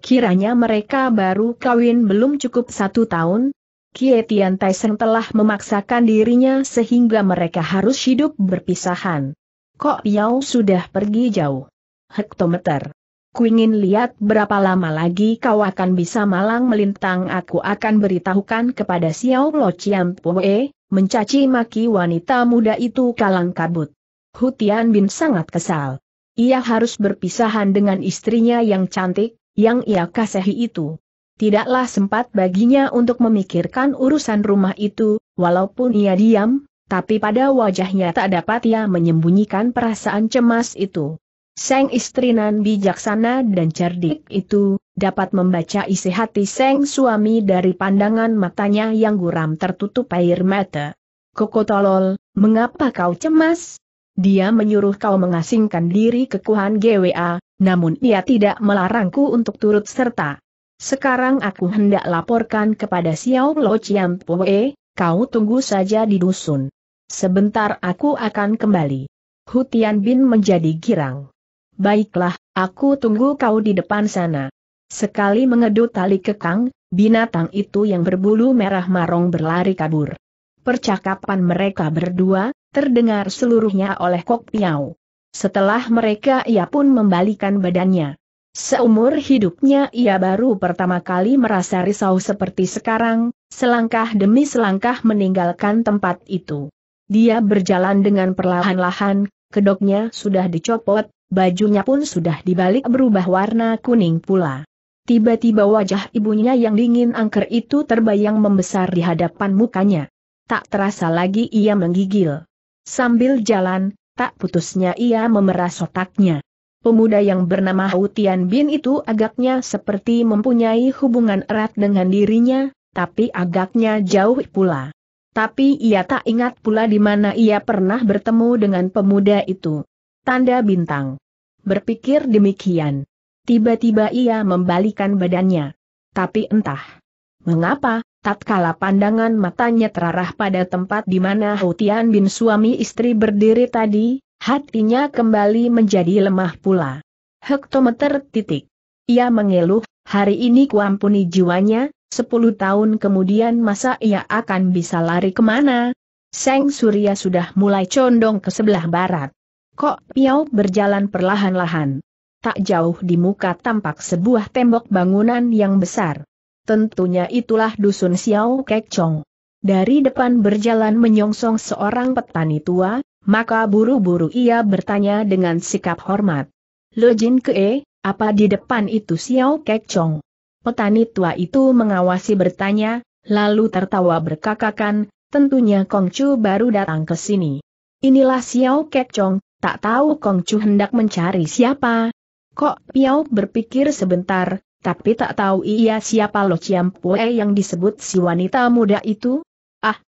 Kiranya mereka baru kawin belum cukup satu tahun, Kie Tian Taisen telah memaksakan dirinya sehingga mereka harus hidup berpisahan. Kok Yao sudah pergi jauh? Hektometer. ingin lihat berapa lama lagi kau akan bisa malang melintang aku akan beritahukan kepada Xiao Lo Chiam Pue, mencaci maki wanita muda itu kalang kabut. Hutian Bin sangat kesal. Ia harus berpisahan dengan istrinya yang cantik, yang ia kasihi itu tidaklah sempat baginya untuk memikirkan urusan rumah itu, walaupun ia diam, tapi pada wajahnya tak dapat ia menyembunyikan perasaan cemas itu. Seng istri nan bijaksana dan cerdik itu, dapat membaca isi hati Seng suami dari pandangan matanya yang guram tertutup air mata. Koko tolol, mengapa kau cemas? Dia menyuruh kau mengasingkan diri ke Kuhan GWA, namun ia tidak melarangku untuk turut serta. Sekarang aku hendak laporkan kepada Xiao Lo Chiam Pue, kau tunggu saja di dusun. Sebentar aku akan kembali. Hutian Bin menjadi girang. Baiklah, aku tunggu kau di depan sana. Sekali mengedut tali kekang, binatang itu yang berbulu merah marong berlari kabur. Percakapan mereka berdua, terdengar seluruhnya oleh Kok Piao. Setelah mereka ia pun membalikan badannya. Seumur hidupnya ia baru pertama kali merasa risau seperti sekarang, selangkah demi selangkah meninggalkan tempat itu. Dia berjalan dengan perlahan-lahan, kedoknya sudah dicopot, bajunya pun sudah dibalik berubah warna kuning pula. Tiba-tiba wajah ibunya yang dingin angker itu terbayang membesar di hadapan mukanya. Tak terasa lagi ia menggigil. Sambil jalan, tak putusnya ia memeras otaknya. Pemuda yang bernama Houtian Bin itu agaknya seperti mempunyai hubungan erat dengan dirinya, tapi agaknya jauh pula. Tapi ia tak ingat pula di mana ia pernah bertemu dengan pemuda itu. Tanda bintang. Berpikir demikian. Tiba-tiba ia membalikan badannya. Tapi entah. Mengapa, tatkala pandangan matanya terarah pada tempat di mana Hutian bin suami istri berdiri tadi, Hatinya kembali menjadi lemah pula. Hektometer titik. Ia mengeluh, hari ini kuampuni jiwanya, sepuluh tahun kemudian masa ia akan bisa lari kemana? Seng Surya sudah mulai condong ke sebelah barat. Kok Piau berjalan perlahan-lahan. Tak jauh di muka tampak sebuah tembok bangunan yang besar. Tentunya itulah dusun Xiao Kekcong. Dari depan berjalan menyongsong seorang petani tua, maka buru-buru ia bertanya dengan sikap hormat. Lo Jin Kee, apa di depan itu Xiao Kek Chong? Petani tua itu mengawasi bertanya, lalu tertawa berkakakan, tentunya Kongcu baru datang ke sini. Inilah Xiao Kek Chong, tak tahu Kongcu hendak mencari siapa. Kok Piao berpikir sebentar, tapi tak tahu ia siapa Lo Chiam Pue yang disebut si wanita muda itu?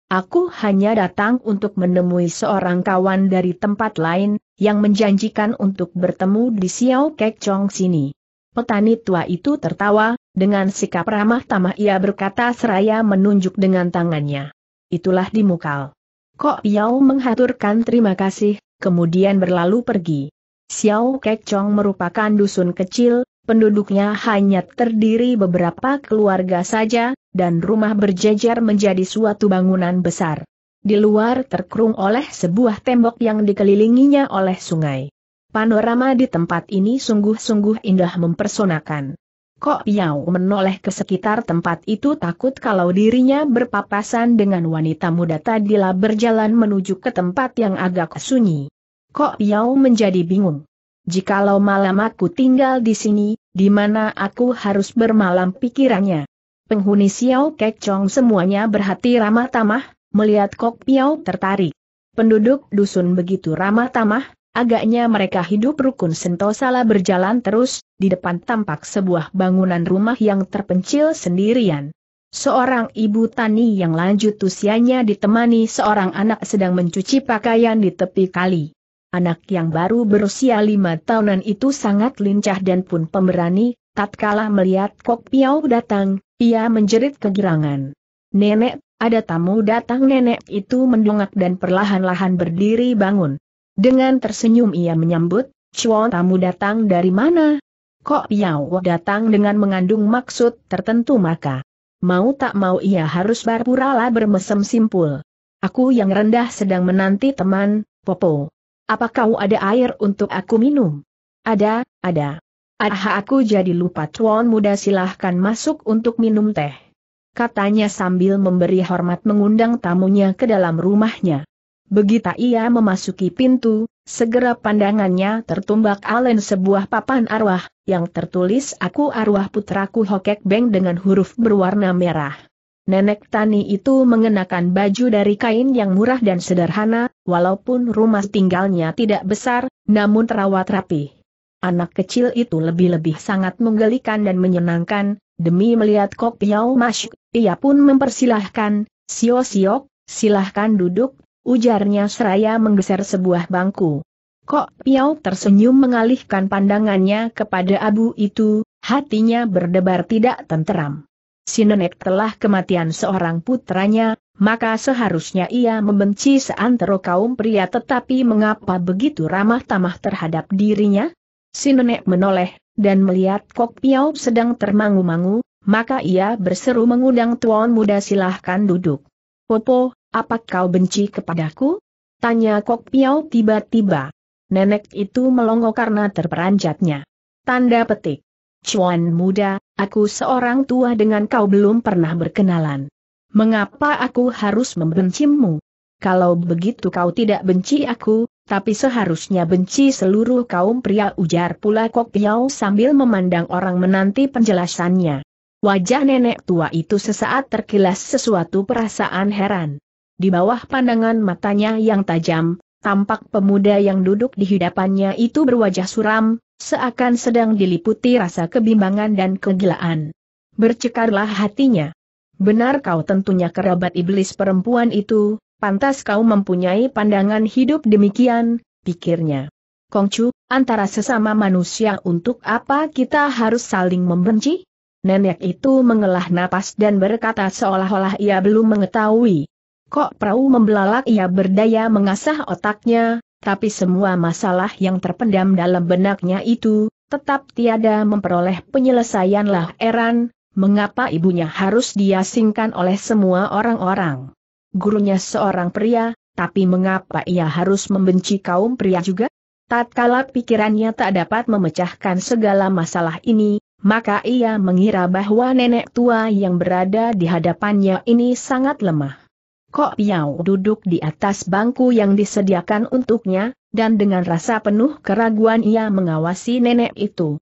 Aku hanya datang untuk menemui seorang kawan dari tempat lain, yang menjanjikan untuk bertemu di Xiao Kek Chong sini. Petani tua itu tertawa, dengan sikap ramah tamah ia berkata seraya menunjuk dengan tangannya. Itulah dimukal. Kok Yao menghaturkan terima kasih, kemudian berlalu pergi. Xiao Kek Chong merupakan dusun kecil, penduduknya hanya terdiri beberapa keluarga saja, dan rumah berjejer menjadi suatu bangunan besar. Di luar terkurung oleh sebuah tembok yang dikelilinginya oleh sungai. Panorama di tempat ini sungguh-sungguh indah mempersonakan. Kok Yao menoleh ke sekitar tempat itu takut kalau dirinya berpapasan dengan wanita muda tadilah berjalan menuju ke tempat yang agak sunyi. Kok Yao menjadi bingung. Jikalau malam aku tinggal di sini, di mana aku harus bermalam pikirannya. Penghuni Xiao Kekcong semuanya berhati ramah tamah, melihat Kok Piao tertarik. Penduduk dusun begitu ramah tamah, agaknya mereka hidup rukun sentosa berjalan terus, di depan tampak sebuah bangunan rumah yang terpencil sendirian. Seorang ibu tani yang lanjut usianya ditemani seorang anak sedang mencuci pakaian di tepi kali. Anak yang baru berusia lima tahunan itu sangat lincah dan pun pemberani, tatkala melihat Kok Piau datang, ia menjerit kegirangan. Nenek, ada tamu datang nenek itu mendongak dan perlahan-lahan berdiri bangun. Dengan tersenyum ia menyambut, Cuan tamu datang dari mana? Kok Piau datang dengan mengandung maksud tertentu maka. Mau tak mau ia harus barpuralah bermesem simpul. Aku yang rendah sedang menanti teman, Popo. Apa kau ada air untuk aku minum? Ada, ada. Aha aku jadi lupa tuan muda silahkan masuk untuk minum teh. Katanya sambil memberi hormat mengundang tamunya ke dalam rumahnya. Begitu ia memasuki pintu, segera pandangannya tertumbak alen sebuah papan arwah, yang tertulis aku arwah putraku Hokek Beng dengan huruf berwarna merah. Nenek Tani itu mengenakan baju dari kain yang murah dan sederhana, walaupun rumah tinggalnya tidak besar, namun terawat rapi. Anak kecil itu lebih-lebih sangat menggelikan dan menyenangkan, demi melihat Kok Piao masuk, ia pun mempersilahkan, Sio Siok, silahkan duduk, ujarnya seraya menggeser sebuah bangku. Kok Piau tersenyum mengalihkan pandangannya kepada abu itu, hatinya berdebar tidak tenteram si nenek telah kematian seorang putranya, maka seharusnya ia membenci seantero kaum pria tetapi mengapa begitu ramah tamah terhadap dirinya? Si nenek menoleh, dan melihat Kok Piau sedang termangu-mangu, maka ia berseru mengundang tuan muda silahkan duduk. Popo, apa kau benci kepadaku? Tanya Kok Piau tiba-tiba. Nenek itu melongo karena terperanjatnya. Tanda petik. Cuan muda, aku seorang tua dengan kau belum pernah berkenalan. Mengapa aku harus membencimu? Kalau begitu kau tidak benci aku, tapi seharusnya benci seluruh kaum pria ujar pula Kok Piau sambil memandang orang menanti penjelasannya. Wajah nenek tua itu sesaat terkilas sesuatu perasaan heran. Di bawah pandangan matanya yang tajam, Tampak pemuda yang duduk di hadapannya itu berwajah suram, seakan sedang diliputi rasa kebimbangan dan kegilaan. Bercekarlah hatinya. Benar kau tentunya kerabat iblis perempuan itu, pantas kau mempunyai pandangan hidup demikian, pikirnya. Kongcu, antara sesama manusia untuk apa kita harus saling membenci? Nenek itu mengelah napas dan berkata seolah-olah ia belum mengetahui. Kok perahu membelalak ia berdaya mengasah otaknya, tapi semua masalah yang terpendam dalam benaknya itu, tetap tiada memperoleh penyelesaian lah Eran, mengapa ibunya harus diasingkan oleh semua orang-orang. Gurunya seorang pria, tapi mengapa ia harus membenci kaum pria juga? Tatkala pikirannya tak dapat memecahkan segala masalah ini, maka ia mengira bahwa nenek tua yang berada di hadapannya ini sangat lemah. Kok Piau duduk di atas bangku yang disediakan untuknya, dan dengan rasa penuh keraguan ia mengawasi nenek itu.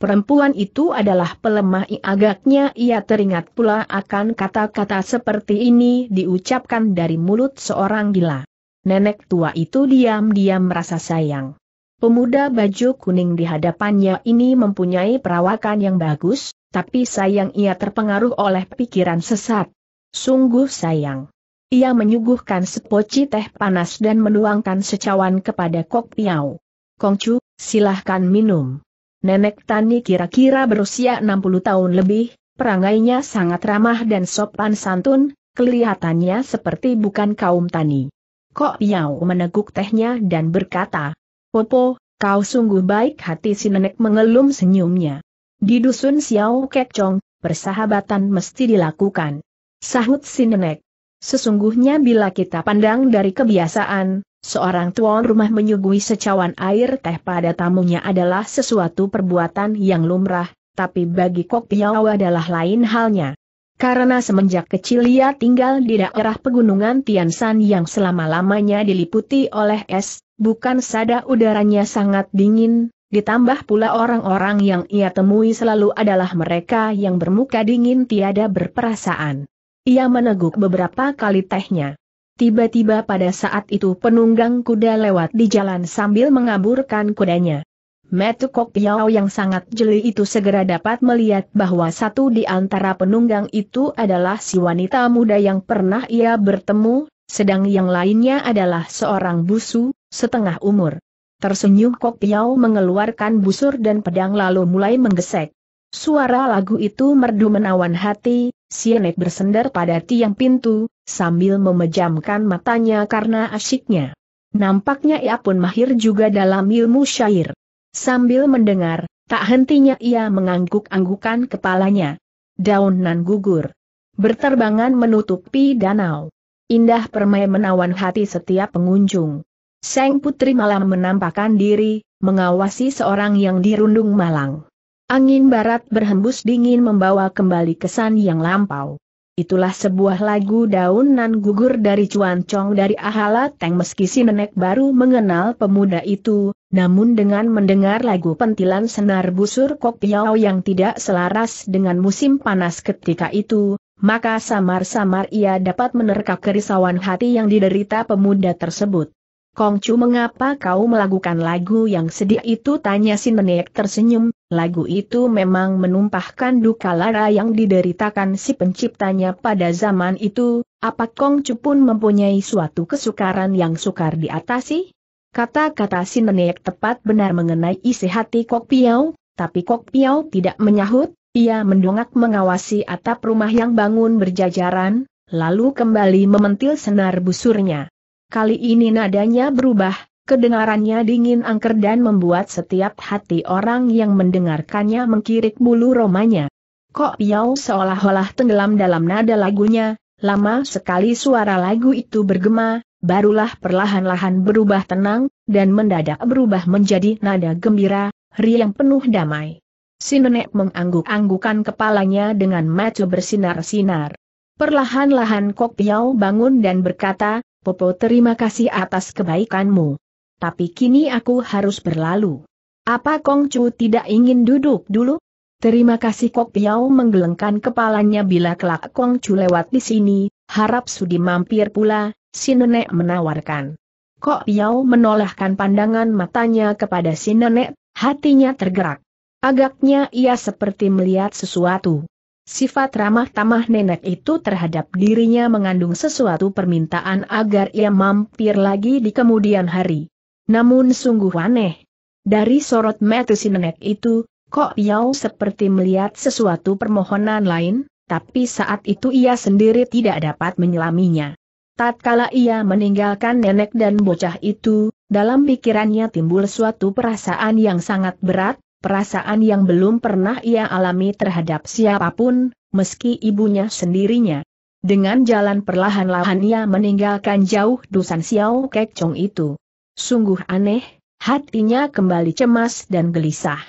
Perempuan itu adalah pelemah agaknya ia teringat pula akan kata-kata seperti ini diucapkan dari mulut seorang gila. Nenek tua itu diam-diam merasa sayang. Pemuda baju kuning di hadapannya ini mempunyai perawakan yang bagus, tapi sayang ia terpengaruh oleh pikiran sesat. Sungguh sayang. Ia menyuguhkan sepoci teh panas dan menuangkan secawan kepada Kok Piau. Kongcu, silahkan minum. Nenek Tani kira-kira berusia 60 tahun lebih, perangainya sangat ramah dan sopan santun, kelihatannya seperti bukan kaum Tani. Kok Piau meneguk tehnya dan berkata, Popo, kau sungguh baik hati si nenek mengelum senyumnya. Di dusun Xiao Chong, persahabatan mesti dilakukan. Sahut si nenek. Sesungguhnya bila kita pandang dari kebiasaan, seorang tuan rumah menyuguhi secawan air teh pada tamunya adalah sesuatu perbuatan yang lumrah, tapi bagi Kok Piao adalah lain halnya. Karena semenjak kecil ia tinggal di daerah pegunungan Tiansan yang selama-lamanya diliputi oleh es, bukan sada udaranya sangat dingin, ditambah pula orang-orang yang ia temui selalu adalah mereka yang bermuka dingin tiada berperasaan. Ia meneguk beberapa kali tehnya. Tiba-tiba pada saat itu penunggang kuda lewat di jalan sambil mengaburkan kudanya. Metu Kok Piao yang sangat jeli itu segera dapat melihat bahwa satu di antara penunggang itu adalah si wanita muda yang pernah ia bertemu, sedang yang lainnya adalah seorang busu, setengah umur. Tersenyum Kok Piao mengeluarkan busur dan pedang lalu mulai menggesek. Suara lagu itu merdu menawan hati, Sienek bersender pada tiang pintu, sambil memejamkan matanya karena asyiknya. Nampaknya ia pun mahir juga dalam ilmu syair. Sambil mendengar, tak hentinya ia mengangguk-anggukan kepalanya. Daun nan gugur. Berterbangan menutupi danau. Indah permai menawan hati setiap pengunjung. Sang putri malam menampakkan diri, mengawasi seorang yang dirundung malang. Angin barat berhembus dingin membawa kembali kesan yang lampau. Itulah sebuah lagu daun nan gugur dari Cuan Chong dari Ahala Teng meski si nenek baru mengenal pemuda itu, namun dengan mendengar lagu pentilan senar busur Kok Piao yang tidak selaras dengan musim panas ketika itu, maka samar-samar ia dapat menerka kerisauan hati yang diderita pemuda tersebut. Kongcu mengapa kau melakukan lagu yang sedih itu tanya si nenek tersenyum, lagu itu memang menumpahkan duka lara yang dideritakan si penciptanya pada zaman itu, apa Kong Chu pun mempunyai suatu kesukaran yang sukar diatasi? Kata-kata si nenek tepat benar mengenai isi hati Kok Piau, tapi Kok Piau tidak menyahut, ia mendongak mengawasi atap rumah yang bangun berjajaran, lalu kembali mementil senar busurnya. Kali ini nadanya berubah, Kedengarannya dingin angker dan membuat setiap hati orang yang mendengarkannya mengkirik bulu romanya. Kok Yao seolah-olah tenggelam dalam nada lagunya, lama sekali suara lagu itu bergema, barulah perlahan-lahan berubah tenang, dan mendadak berubah menjadi nada gembira, riang penuh damai. Si nenek mengangguk-anggukan kepalanya dengan mata bersinar-sinar. Perlahan-lahan Kok Piao bangun dan berkata, Popo terima kasih atas kebaikanmu tapi kini aku harus berlalu. Apa Kong Chu tidak ingin duduk dulu? Terima kasih Kok Piao menggelengkan kepalanya bila kelak Kong Chu lewat di sini, harap Sudi mampir pula, si nenek menawarkan. Kok Piao menolehkan pandangan matanya kepada si nenek, hatinya tergerak. Agaknya ia seperti melihat sesuatu. Sifat ramah tamah nenek itu terhadap dirinya mengandung sesuatu permintaan agar ia mampir lagi di kemudian hari. Namun sungguh aneh. Dari sorot mata si nenek itu, kok Yao seperti melihat sesuatu permohonan lain, tapi saat itu ia sendiri tidak dapat menyelaminya. Tatkala ia meninggalkan nenek dan bocah itu, dalam pikirannya timbul suatu perasaan yang sangat berat, perasaan yang belum pernah ia alami terhadap siapapun, meski ibunya sendirinya. Dengan jalan perlahan-lahan ia meninggalkan jauh Dusan Xiao Kek Chong itu. Sungguh aneh, hatinya kembali cemas dan gelisah.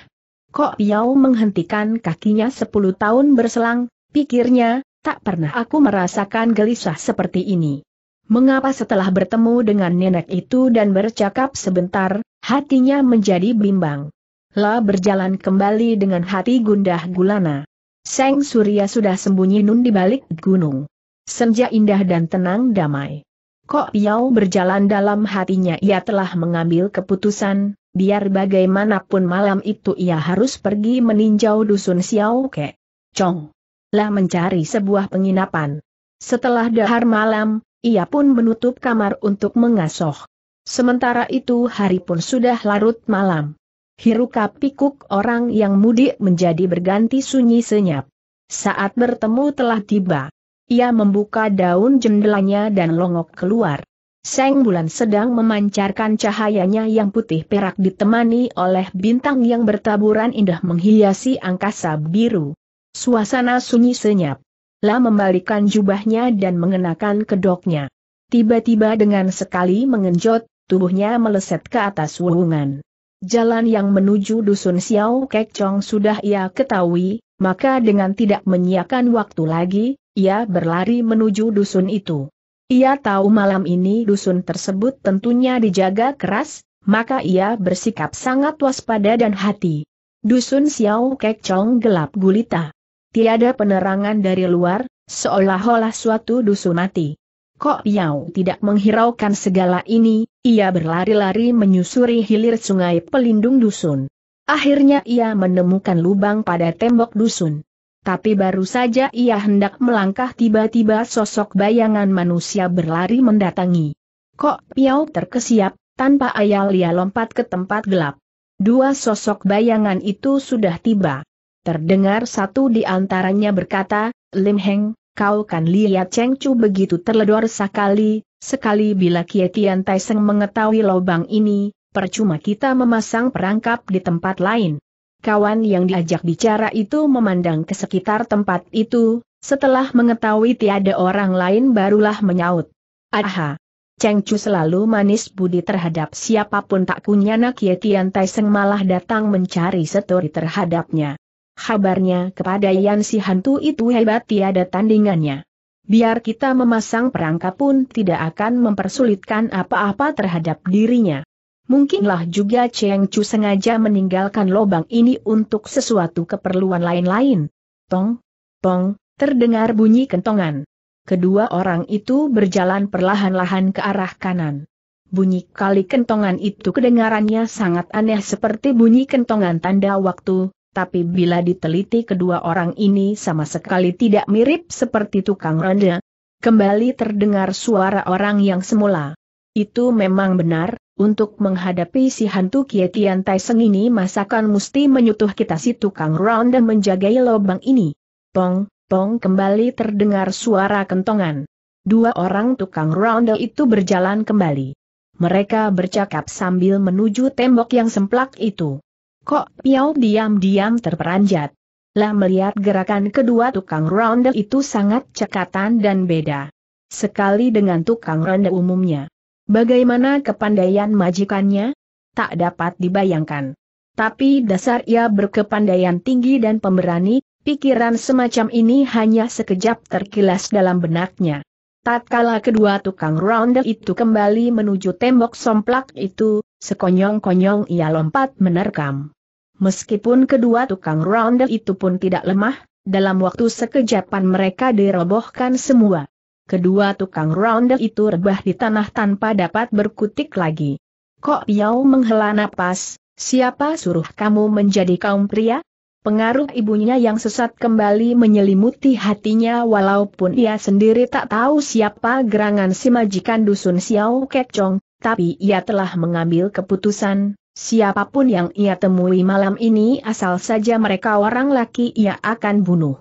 Kok Piau menghentikan kakinya sepuluh tahun berselang, pikirnya, tak pernah aku merasakan gelisah seperti ini. Mengapa setelah bertemu dengan nenek itu dan bercakap sebentar, hatinya menjadi bimbang. La berjalan kembali dengan hati gundah gulana. Seng Surya sudah sembunyi nun di balik gunung. Senja indah dan tenang damai. Kok Piau berjalan dalam hatinya ia telah mengambil keputusan, biar bagaimanapun malam itu ia harus pergi meninjau dusun Xiao Ke. Chong. Lah mencari sebuah penginapan. Setelah dahar malam, ia pun menutup kamar untuk mengasoh. Sementara itu hari pun sudah larut malam. Hiruka pikuk orang yang mudik menjadi berganti sunyi senyap. Saat bertemu telah tiba. Ia membuka daun jendelanya dan longok keluar. Seng bulan sedang memancarkan cahayanya yang putih perak ditemani oleh bintang yang bertaburan indah menghiasi angkasa biru. Suasana sunyi senyap. La membalikan jubahnya dan mengenakan kedoknya. Tiba-tiba dengan sekali mengenjot, tubuhnya meleset ke atas wulungan. Jalan yang menuju dusun Xiao Chong sudah ia ketahui, maka dengan tidak menyiakan waktu lagi, ia berlari menuju dusun itu. Ia tahu malam ini dusun tersebut tentunya dijaga keras, maka ia bersikap sangat waspada dan hati. Dusun Xiao Kecong gelap gulita. Tiada penerangan dari luar, seolah-olah suatu dusun mati. Kok Yao tidak menghiraukan segala ini, ia berlari-lari menyusuri hilir sungai pelindung dusun. Akhirnya ia menemukan lubang pada tembok dusun. Tapi baru saja ia hendak melangkah tiba-tiba sosok bayangan manusia berlari mendatangi. Kok Piau terkesiap, tanpa ayal ia lompat ke tempat gelap. Dua sosok bayangan itu sudah tiba. Terdengar satu di antaranya berkata, Lim Heng, kau kan lihat Cheng Chu begitu terledor sekali, sekali bila Kietian Taiseng mengetahui lubang ini, percuma kita memasang perangkap di tempat lain. Kawan yang diajak bicara itu memandang ke sekitar tempat itu, setelah mengetahui tiada orang lain barulah menyaut. Aha! Cheng Chu selalu manis budi terhadap siapapun tak kunyana Kie Tian Tai Seng malah datang mencari setori terhadapnya. Kabarnya kepada Yan si hantu itu hebat tiada tandingannya. Biar kita memasang perangkap pun tidak akan mempersulitkan apa-apa terhadap dirinya. Mungkinlah juga Cheng Chu sengaja meninggalkan lobang ini untuk sesuatu keperluan lain-lain. Tong, tong, terdengar bunyi kentongan. Kedua orang itu berjalan perlahan-lahan ke arah kanan. Bunyi kali kentongan itu kedengarannya sangat aneh seperti bunyi kentongan tanda waktu, tapi bila diteliti kedua orang ini sama sekali tidak mirip seperti tukang ronde. Kembali terdengar suara orang yang semula. Itu memang benar, untuk menghadapi si hantu Kietian Taiseng ini masakan mesti menyutuh kita si tukang round dan menjagai lubang ini. Tong, tong kembali terdengar suara kentongan. Dua orang tukang roundel itu berjalan kembali. Mereka bercakap sambil menuju tembok yang semplak itu. Kok Piao diam-diam terperanjat. Lah melihat gerakan kedua tukang roundel itu sangat cekatan dan beda. Sekali dengan tukang roundel umumnya. Bagaimana kepandaian majikannya? Tak dapat dibayangkan. Tapi dasar ia berkepandaian tinggi dan pemberani, pikiran semacam ini hanya sekejap terkilas dalam benaknya. Tatkala kedua tukang ronde itu kembali menuju tembok somplak itu, sekonyong-konyong ia lompat menerkam. Meskipun kedua tukang ronde itu pun tidak lemah, dalam waktu sekejapan mereka dirobohkan semua kedua tukang ronde itu rebah di tanah tanpa dapat berkutik lagi. Kok Piau menghela napas, siapa suruh kamu menjadi kaum pria? Pengaruh ibunya yang sesat kembali menyelimuti hatinya walaupun ia sendiri tak tahu siapa gerangan si majikan dusun Xiao Kecong, tapi ia telah mengambil keputusan, siapapun yang ia temui malam ini asal saja mereka orang laki ia akan bunuh.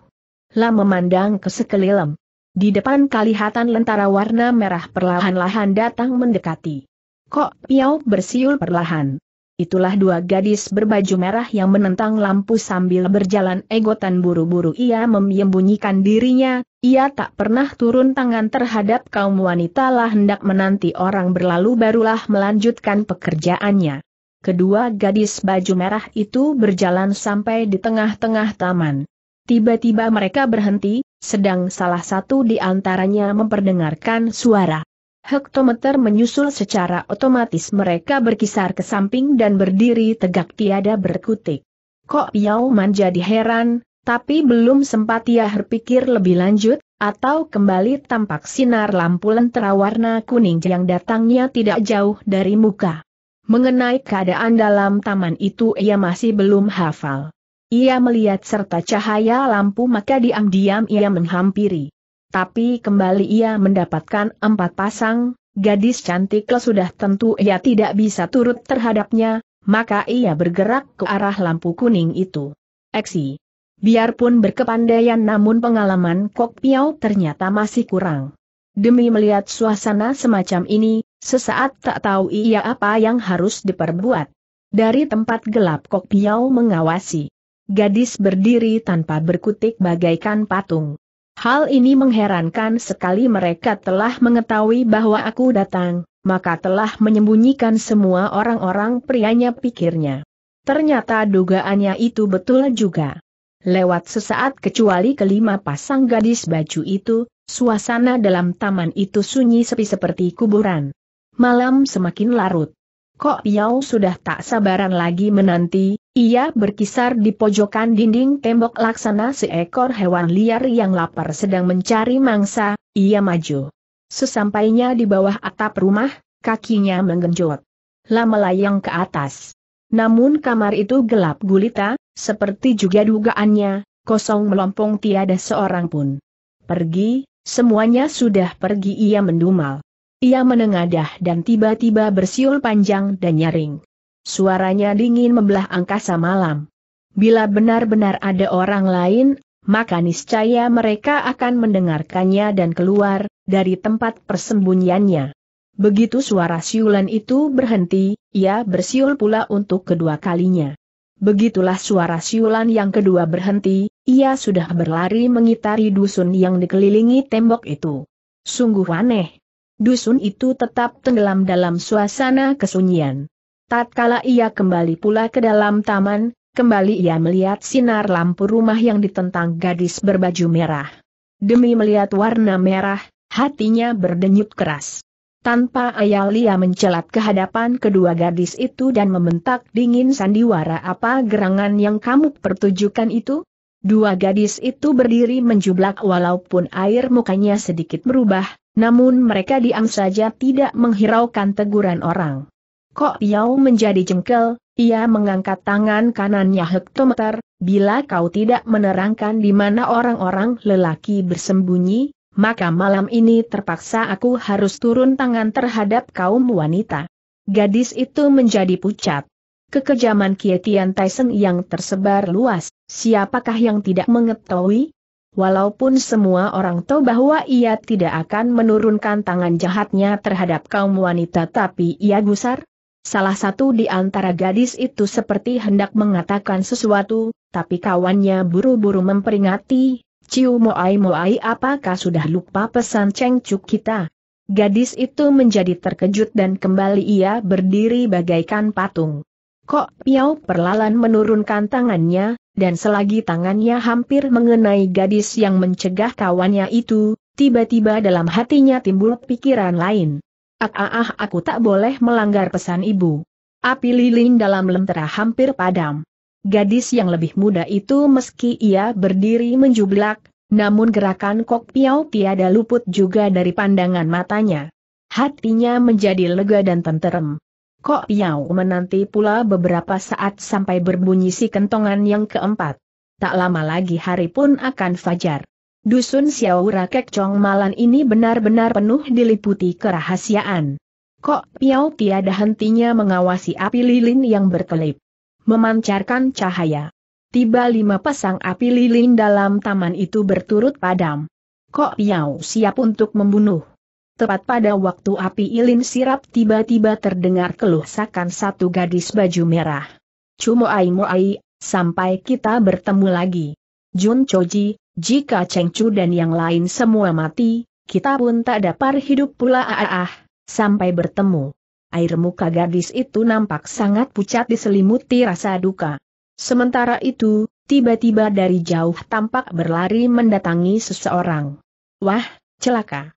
Lah memandang ke sekeliling. Di depan kelihatan lentara warna merah perlahan-lahan datang mendekati. Kok Piau bersiul perlahan. Itulah dua gadis berbaju merah yang menentang lampu sambil berjalan egotan buru-buru ia menyembunyikan dirinya, ia tak pernah turun tangan terhadap kaum wanita lah hendak menanti orang berlalu barulah melanjutkan pekerjaannya. Kedua gadis baju merah itu berjalan sampai di tengah-tengah taman. Tiba-tiba mereka berhenti, sedang salah satu di antaranya memperdengarkan suara. Hektometer menyusul secara otomatis mereka berkisar ke samping dan berdiri tegak tiada berkutik. Kok Yao Man jadi heran, tapi belum sempat ia berpikir lebih lanjut, atau kembali tampak sinar lampu lentera warna kuning yang datangnya tidak jauh dari muka. Mengenai keadaan dalam taman itu ia masih belum hafal. Ia melihat serta cahaya lampu maka diam-diam ia menghampiri. Tapi kembali ia mendapatkan empat pasang, gadis cantik sudah tentu ia tidak bisa turut terhadapnya, maka ia bergerak ke arah lampu kuning itu. Eksi. Biarpun berkepandaian namun pengalaman Kok Piau ternyata masih kurang. Demi melihat suasana semacam ini, sesaat tak tahu ia apa yang harus diperbuat. Dari tempat gelap Kok Piau mengawasi gadis berdiri tanpa berkutik bagaikan patung. Hal ini mengherankan sekali mereka telah mengetahui bahwa aku datang, maka telah menyembunyikan semua orang-orang prianya pikirnya. Ternyata dugaannya itu betul juga. Lewat sesaat kecuali kelima pasang gadis baju itu, suasana dalam taman itu sunyi sepi seperti kuburan. Malam semakin larut. Kok Piau sudah tak sabaran lagi menanti, ia berkisar di pojokan dinding tembok laksana seekor hewan liar yang lapar sedang mencari mangsa, ia maju. Sesampainya di bawah atap rumah, kakinya menggenjot. Lama layang ke atas. Namun kamar itu gelap gulita, seperti juga dugaannya, kosong melompong tiada seorang pun. Pergi, semuanya sudah pergi ia mendumal. Ia menengadah dan tiba-tiba bersiul panjang dan nyaring. Suaranya dingin membelah angkasa malam. Bila benar-benar ada orang lain, maka niscaya mereka akan mendengarkannya dan keluar dari tempat persembunyiannya. Begitu suara siulan itu berhenti, ia bersiul pula untuk kedua kalinya. Begitulah suara siulan yang kedua berhenti, ia sudah berlari mengitari dusun yang dikelilingi tembok itu. Sungguh aneh, dusun itu tetap tenggelam dalam suasana kesunyian. Tatkala ia kembali pula ke dalam taman, kembali ia melihat sinar lampu rumah yang ditentang gadis berbaju merah. Demi melihat warna merah, hatinya berdenyut keras. Tanpa ayal ia mencelat ke hadapan kedua gadis itu dan membentak dingin sandiwara apa gerangan yang kamu pertujukan itu? Dua gadis itu berdiri menjublak walaupun air mukanya sedikit berubah, namun mereka diam saja tidak menghiraukan teguran orang. Kok Yao menjadi jengkel, ia mengangkat tangan kanannya hektometer, bila kau tidak menerangkan di mana orang-orang lelaki bersembunyi, maka malam ini terpaksa aku harus turun tangan terhadap kaum wanita. Gadis itu menjadi pucat kekejaman Kietian Tyson yang tersebar luas, siapakah yang tidak mengetahui? Walaupun semua orang tahu bahwa ia tidak akan menurunkan tangan jahatnya terhadap kaum wanita tapi ia gusar. Salah satu di antara gadis itu seperti hendak mengatakan sesuatu, tapi kawannya buru-buru memperingati, Ciu Moai Moai apakah sudah lupa pesan cengcuk kita? Gadis itu menjadi terkejut dan kembali ia berdiri bagaikan patung. Kok Piau perlahan menurunkan tangannya, dan selagi tangannya hampir mengenai gadis yang mencegah kawannya itu, tiba-tiba dalam hatinya timbul pikiran lain. Ah, ah, ah aku tak boleh melanggar pesan ibu. Api lilin dalam lentera hampir padam. Gadis yang lebih muda itu meski ia berdiri menjublak, namun gerakan Kok Piau tiada luput juga dari pandangan matanya. Hatinya menjadi lega dan tenteram. Kok Piau menanti pula beberapa saat sampai berbunyi si kentongan yang keempat. Tak lama lagi hari pun akan fajar. Dusun Siawura Kekcong Chong Malan ini benar-benar penuh diliputi kerahasiaan. Kok Piau tiada hentinya mengawasi api lilin yang berkelip. Memancarkan cahaya. Tiba lima pasang api lilin dalam taman itu berturut padam. Kok Piau siap untuk membunuh. Tepat pada waktu api ilin sirap tiba-tiba terdengar keluh sakan satu gadis baju merah. Cuma mo ai, sampai kita bertemu lagi. Jun Choji, jika Cheng Chu dan yang lain semua mati, kita pun tak dapat hidup pula ah, ah, sampai bertemu. Air muka gadis itu nampak sangat pucat diselimuti rasa duka. Sementara itu, tiba-tiba dari jauh tampak berlari mendatangi seseorang. Wah, celaka.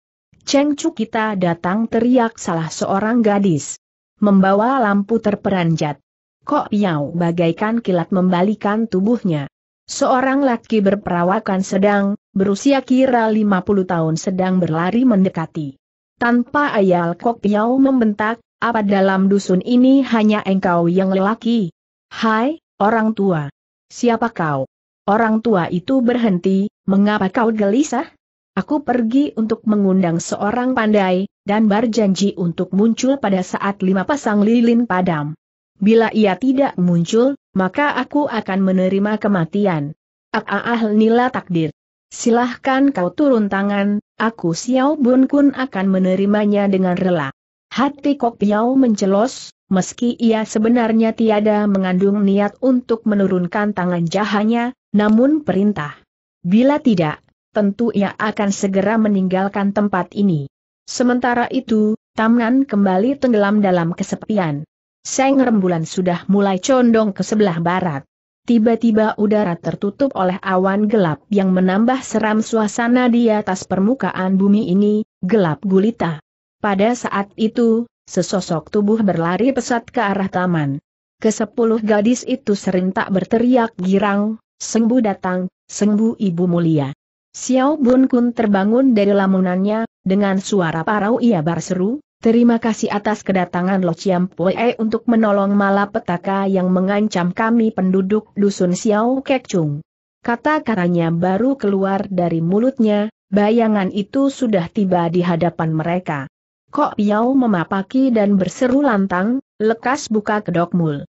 Cheng Chu kita datang teriak salah seorang gadis. Membawa lampu terperanjat. Kok Piau bagaikan kilat membalikan tubuhnya. Seorang laki berperawakan sedang, berusia kira 50 tahun sedang berlari mendekati. Tanpa ayal Kok Piau membentak, apa dalam dusun ini hanya engkau yang lelaki? Hai, orang tua. Siapa kau? Orang tua itu berhenti, mengapa kau gelisah? Aku pergi untuk mengundang seorang pandai, dan berjanji untuk muncul pada saat lima pasang lilin padam. Bila ia tidak muncul, maka aku akan menerima kematian. Ah nila takdir. Silahkan kau turun tangan, aku Xiao Bun Kun akan menerimanya dengan rela. Hati Kok Piao mencelos, meski ia sebenarnya tiada mengandung niat untuk menurunkan tangan jahanya, namun perintah. Bila tidak, tentu ia akan segera meninggalkan tempat ini. Sementara itu, Tamnan kembali tenggelam dalam kesepian. Seng rembulan sudah mulai condong ke sebelah barat. Tiba-tiba udara tertutup oleh awan gelap yang menambah seram suasana di atas permukaan bumi ini, gelap gulita. Pada saat itu, sesosok tubuh berlari pesat ke arah taman. Kesepuluh gadis itu serentak berteriak girang, sembuh datang, sembuh Ibu Mulia. Xiao Bun Kun terbangun dari lamunannya, dengan suara parau ia berseru, Terima kasih atas kedatangan Lo Chiam Pue untuk menolong malapetaka yang mengancam kami penduduk dusun Xiao Chung." kata karanya baru keluar dari mulutnya, bayangan itu sudah tiba di hadapan mereka. Kok Piao memapaki dan berseru lantang, lekas buka kedok mul.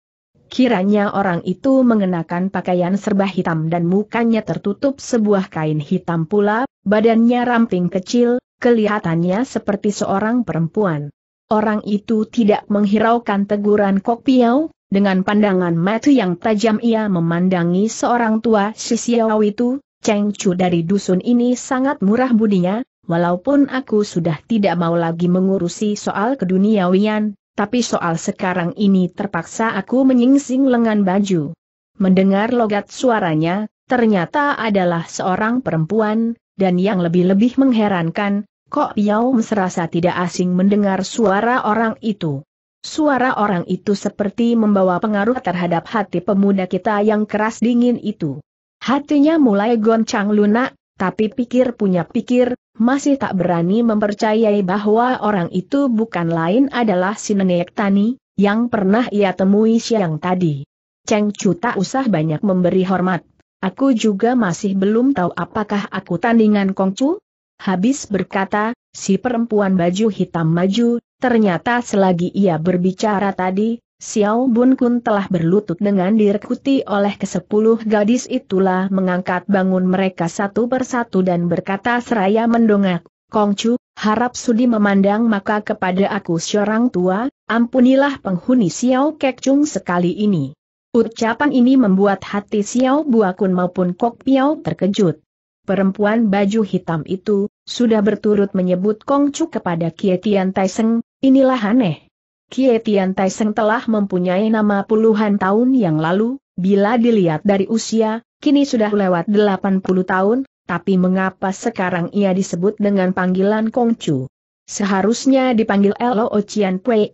Kiranya orang itu mengenakan pakaian serba hitam dan mukanya tertutup sebuah kain hitam pula, badannya ramping kecil, kelihatannya seperti seorang perempuan. Orang itu tidak menghiraukan teguran Kok Piau, dengan pandangan mata yang tajam ia memandangi seorang tua si Xiao itu, Cheng Chu dari dusun ini sangat murah budinya, walaupun aku sudah tidak mau lagi mengurusi soal keduniawian, tapi soal sekarang ini terpaksa aku menyingsing lengan baju. Mendengar logat suaranya, ternyata adalah seorang perempuan, dan yang lebih-lebih mengherankan, kok Yau merasa tidak asing mendengar suara orang itu. Suara orang itu seperti membawa pengaruh terhadap hati pemuda kita yang keras dingin itu. Hatinya mulai goncang lunak, tapi pikir punya pikir, masih tak berani mempercayai bahwa orang itu bukan lain adalah si nenek Tani, yang pernah ia temui siang tadi. Cheng Chu tak usah banyak memberi hormat. Aku juga masih belum tahu apakah aku tandingan Kong Chu? Habis berkata, si perempuan baju hitam maju, ternyata selagi ia berbicara tadi, Xiao Bun Kun telah berlutut dengan direkuti oleh kesepuluh gadis itulah mengangkat bangun mereka satu persatu dan berkata seraya mendongak, Kongcu, harap sudi memandang maka kepada aku seorang tua, ampunilah penghuni Xiao Chung sekali ini. Ucapan ini membuat hati Xiao Buakun maupun Kok Piao terkejut. Perempuan baju hitam itu, sudah berturut menyebut Kongcu kepada Kie Tian Taiseng, inilah aneh. Kie Tian Taiseng telah mempunyai nama puluhan tahun yang lalu, bila dilihat dari usia, kini sudah lewat 80 tahun, tapi mengapa sekarang ia disebut dengan panggilan Kongcu? Seharusnya dipanggil Lo Ocean Pue.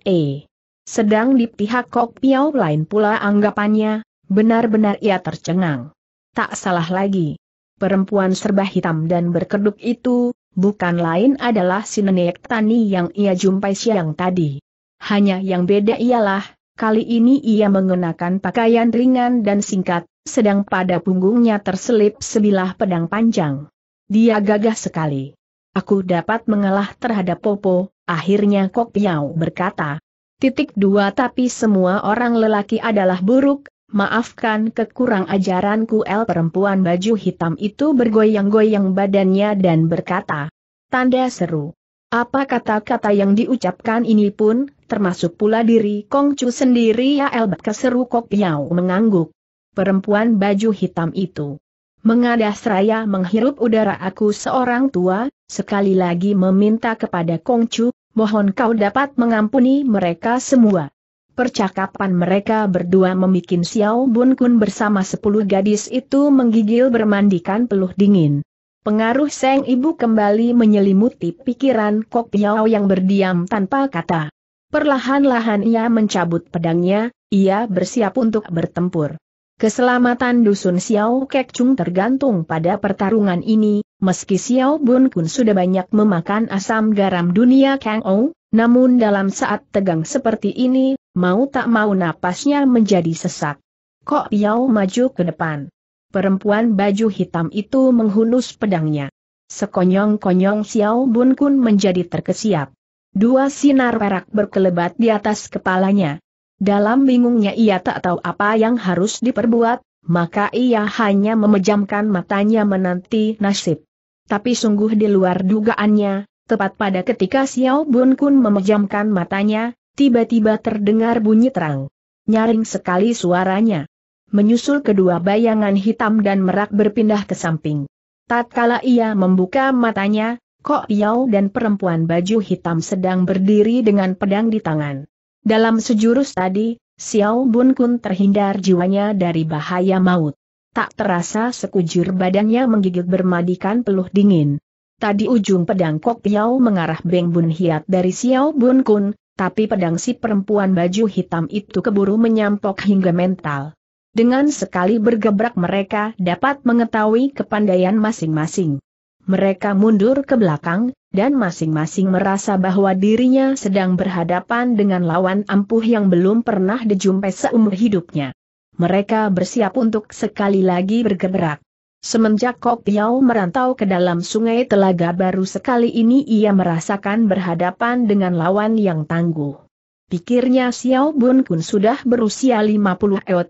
Sedang di pihak Kok Piao lain pula anggapannya, benar-benar ia tercengang. Tak salah lagi. Perempuan serba hitam dan berkeduk itu, bukan lain adalah si nenek tani yang ia jumpai siang tadi. Hanya yang beda ialah, kali ini ia mengenakan pakaian ringan dan singkat, sedang pada punggungnya terselip sebilah pedang panjang. Dia gagah sekali. Aku dapat mengalah terhadap Popo, akhirnya Kok Piao berkata. Titik dua tapi semua orang lelaki adalah buruk, maafkan kekurang ajaranku El perempuan baju hitam itu bergoyang-goyang badannya dan berkata. Tanda seru. Apa kata-kata yang diucapkan ini pun, termasuk pula diri Kong sendiri ya elbat keseru Kok Yau mengangguk. Perempuan baju hitam itu. Mengadah seraya menghirup udara aku seorang tua, sekali lagi meminta kepada Kong mohon kau dapat mengampuni mereka semua. Percakapan mereka berdua membuat Xiao Bun Kun bersama sepuluh gadis itu menggigil bermandikan peluh dingin. Pengaruh Seng Ibu kembali menyelimuti pikiran Kok Piao yang berdiam tanpa kata. Perlahan-lahan ia mencabut pedangnya, ia bersiap untuk bertempur. Keselamatan dusun Xiao Kek Chung tergantung pada pertarungan ini, meski Xiao Bun Kun sudah banyak memakan asam garam dunia Kang Ou, namun dalam saat tegang seperti ini, mau tak mau napasnya menjadi sesak. Kok Yao maju ke depan. Perempuan baju hitam itu menghunus pedangnya. Sekonyong-konyong Xiao Bun Kun menjadi terkesiap. Dua sinar perak berkelebat di atas kepalanya. Dalam bingungnya ia tak tahu apa yang harus diperbuat, maka ia hanya memejamkan matanya menanti nasib. Tapi sungguh di luar dugaannya, tepat pada ketika Xiao Bun Kun memejamkan matanya, tiba-tiba terdengar bunyi terang. Nyaring sekali suaranya. Menyusul kedua bayangan hitam dan merak berpindah ke samping. Tatkala ia membuka matanya, Kok Yao dan perempuan baju hitam sedang berdiri dengan pedang di tangan. Dalam sejurus tadi, Xiao Bun Kun terhindar jiwanya dari bahaya maut. Tak terasa sekujur badannya menggigit bermadikan peluh dingin. Tadi ujung pedang Kok Yau mengarah Beng Bun Hiat dari Xiao Bun Kun, tapi pedang si perempuan baju hitam itu keburu menyampok hingga mental. Dengan sekali bergebrak mereka dapat mengetahui kepandaian masing-masing. Mereka mundur ke belakang, dan masing-masing merasa bahwa dirinya sedang berhadapan dengan lawan ampuh yang belum pernah dijumpai seumur hidupnya. Mereka bersiap untuk sekali lagi bergerak. Semenjak Kok Piao merantau ke dalam sungai Telaga baru sekali ini ia merasakan berhadapan dengan lawan yang tangguh. Pikirnya Xiao Bun Kun sudah berusia 50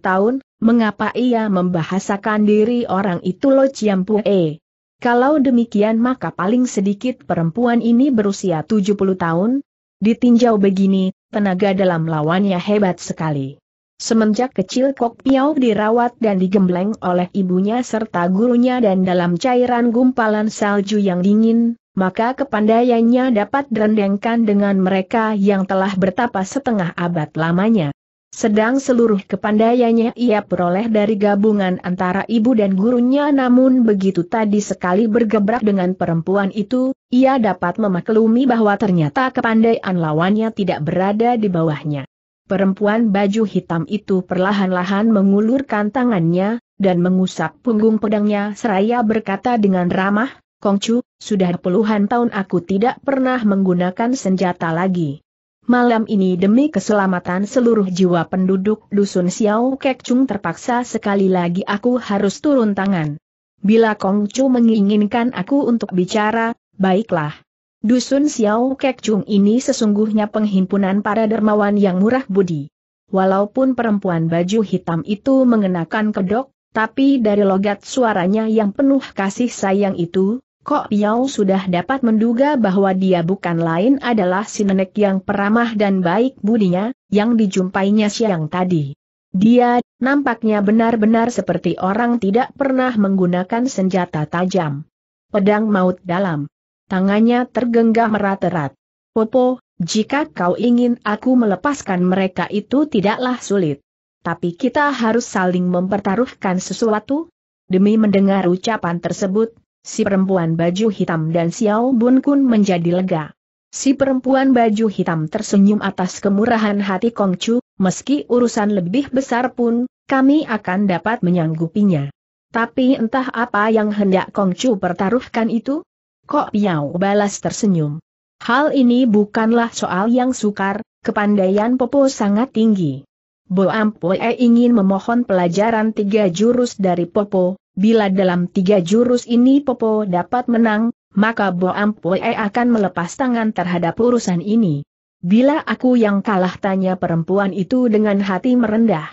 tahun, mengapa ia membahasakan diri orang itu Lo Pue? Kalau demikian maka paling sedikit perempuan ini berusia 70 tahun. Ditinjau begini, tenaga dalam lawannya hebat sekali. Semenjak kecil Kok Piau dirawat dan digembleng oleh ibunya serta gurunya dan dalam cairan gumpalan salju yang dingin, maka kepandaiannya dapat direndengkan dengan mereka yang telah bertapa setengah abad lamanya. Sedang seluruh kepandaiannya ia peroleh dari gabungan antara ibu dan gurunya namun begitu tadi sekali bergebrak dengan perempuan itu, ia dapat memaklumi bahwa ternyata kepandaian lawannya tidak berada di bawahnya. Perempuan baju hitam itu perlahan-lahan mengulurkan tangannya, dan mengusap punggung pedangnya seraya berkata dengan ramah, Kongcu, sudah puluhan tahun aku tidak pernah menggunakan senjata lagi. Malam ini demi keselamatan seluruh jiwa penduduk dusun Xiao Chung terpaksa sekali lagi aku harus turun tangan. Bila Kong Chu menginginkan aku untuk bicara, baiklah. Dusun Xiao Chung ini sesungguhnya penghimpunan para dermawan yang murah budi. Walaupun perempuan baju hitam itu mengenakan kedok, tapi dari logat suaranya yang penuh kasih sayang itu, Kok Piau sudah dapat menduga bahwa dia bukan lain adalah si nenek yang peramah dan baik budinya, yang dijumpainya siang tadi. Dia, nampaknya benar-benar seperti orang tidak pernah menggunakan senjata tajam. Pedang maut dalam. Tangannya tergenggam erat-erat. Popo, jika kau ingin aku melepaskan mereka itu tidaklah sulit. Tapi kita harus saling mempertaruhkan sesuatu. Demi mendengar ucapan tersebut, Si perempuan baju hitam dan Xiao Bun Kun menjadi lega. Si perempuan baju hitam tersenyum atas kemurahan hati Kong Chu. meski urusan lebih besar pun, kami akan dapat menyanggupinya. Tapi entah apa yang hendak Kong Chu pertaruhkan itu? Kok Piao balas tersenyum. Hal ini bukanlah soal yang sukar, kepandaian Popo sangat tinggi. Bo Ampoe ingin memohon pelajaran tiga jurus dari Popo, Bila dalam tiga jurus ini Popo dapat menang, maka Bo Ampoe akan melepas tangan terhadap urusan ini. Bila aku yang kalah tanya perempuan itu dengan hati merendah.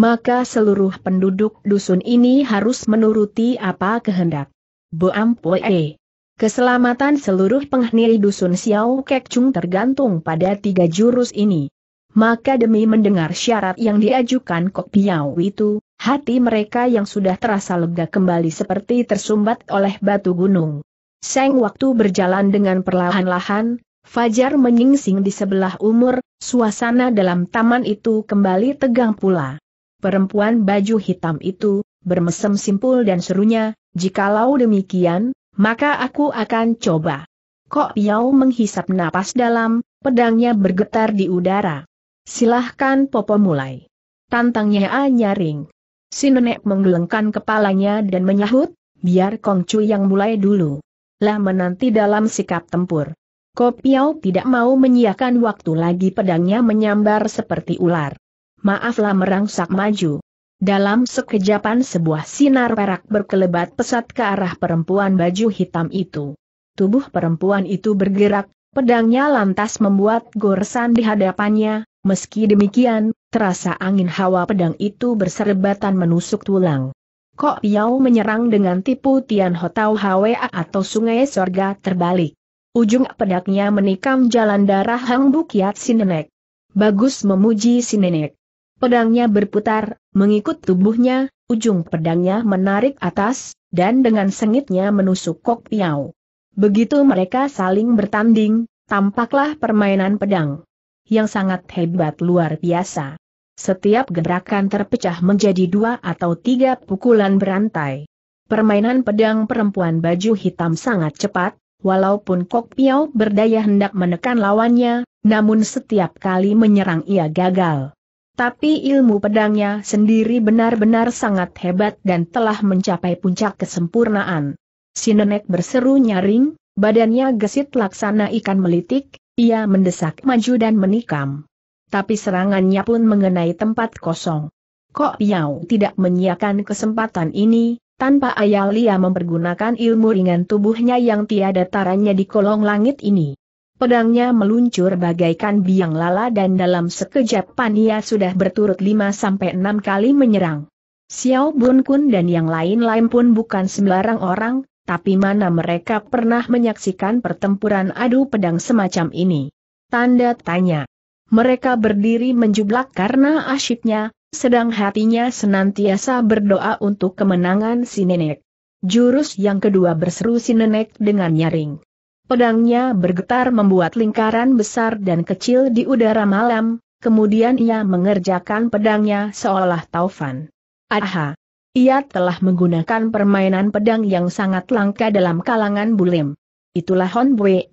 Maka seluruh penduduk dusun ini harus menuruti apa kehendak. Bo Ampoe. Keselamatan seluruh penghuni dusun Xiao Chung tergantung pada tiga jurus ini. Maka demi mendengar syarat yang diajukan Kok Piau itu, Hati mereka yang sudah terasa lega kembali seperti tersumbat oleh batu gunung. Seng waktu berjalan dengan perlahan-lahan, Fajar menyingsing di sebelah umur, suasana dalam taman itu kembali tegang pula. Perempuan baju hitam itu, bermesem simpul dan serunya, jikalau demikian, maka aku akan coba. Kok Piau menghisap napas dalam, pedangnya bergetar di udara. Silahkan Popo mulai. Tantangnya A nyaring. Si nenek menggelengkan kepalanya dan menyahut, biar Kong yang mulai dulu. Lah menanti dalam sikap tempur. Kopiau tidak mau menyiakan waktu lagi pedangnya menyambar seperti ular. Maaflah merangsak maju. Dalam sekejapan sebuah sinar perak berkelebat pesat ke arah perempuan baju hitam itu. Tubuh perempuan itu bergerak, pedangnya lantas membuat goresan di hadapannya, meski demikian, terasa angin hawa pedang itu berserebatan menusuk tulang. Kok Yao menyerang dengan tipu Tian Hotau Hwa atau Sungai Sorga terbalik. Ujung pedaknya menikam jalan darah Hang Bukiat Sinenek. Bagus memuji Sinenek. Pedangnya berputar, mengikut tubuhnya, ujung pedangnya menarik atas, dan dengan sengitnya menusuk Kok Piao. Begitu mereka saling bertanding, tampaklah permainan pedang yang sangat hebat luar biasa. Setiap gerakan terpecah menjadi dua atau tiga pukulan berantai. Permainan pedang perempuan baju hitam sangat cepat, walaupun Kok Piao berdaya hendak menekan lawannya, namun setiap kali menyerang ia gagal. Tapi ilmu pedangnya sendiri benar-benar sangat hebat dan telah mencapai puncak kesempurnaan. Si nenek berseru nyaring, badannya gesit laksana ikan melitik, ia mendesak maju dan menikam. Tapi serangannya pun mengenai tempat kosong. Kok Yao tidak menyiakan kesempatan ini, tanpa ayal ia mempergunakan ilmu ringan tubuhnya yang tiada taranya di kolong langit ini. Pedangnya meluncur bagaikan biang lala dan dalam sekejap pania sudah berturut 5-6 kali menyerang. Xiao Bun Kun dan yang lain-lain pun bukan sembarang orang, tapi mana mereka pernah menyaksikan pertempuran adu pedang semacam ini? Tanda tanya. Mereka berdiri menjublak karena asyiknya, sedang hatinya senantiasa berdoa untuk kemenangan si nenek. Jurus yang kedua berseru si nenek dengan nyaring. Pedangnya bergetar membuat lingkaran besar dan kecil di udara malam, kemudian ia mengerjakan pedangnya seolah taufan. Aha! Ia telah menggunakan permainan pedang yang sangat langka dalam kalangan bulim. Itulah Hon Bwe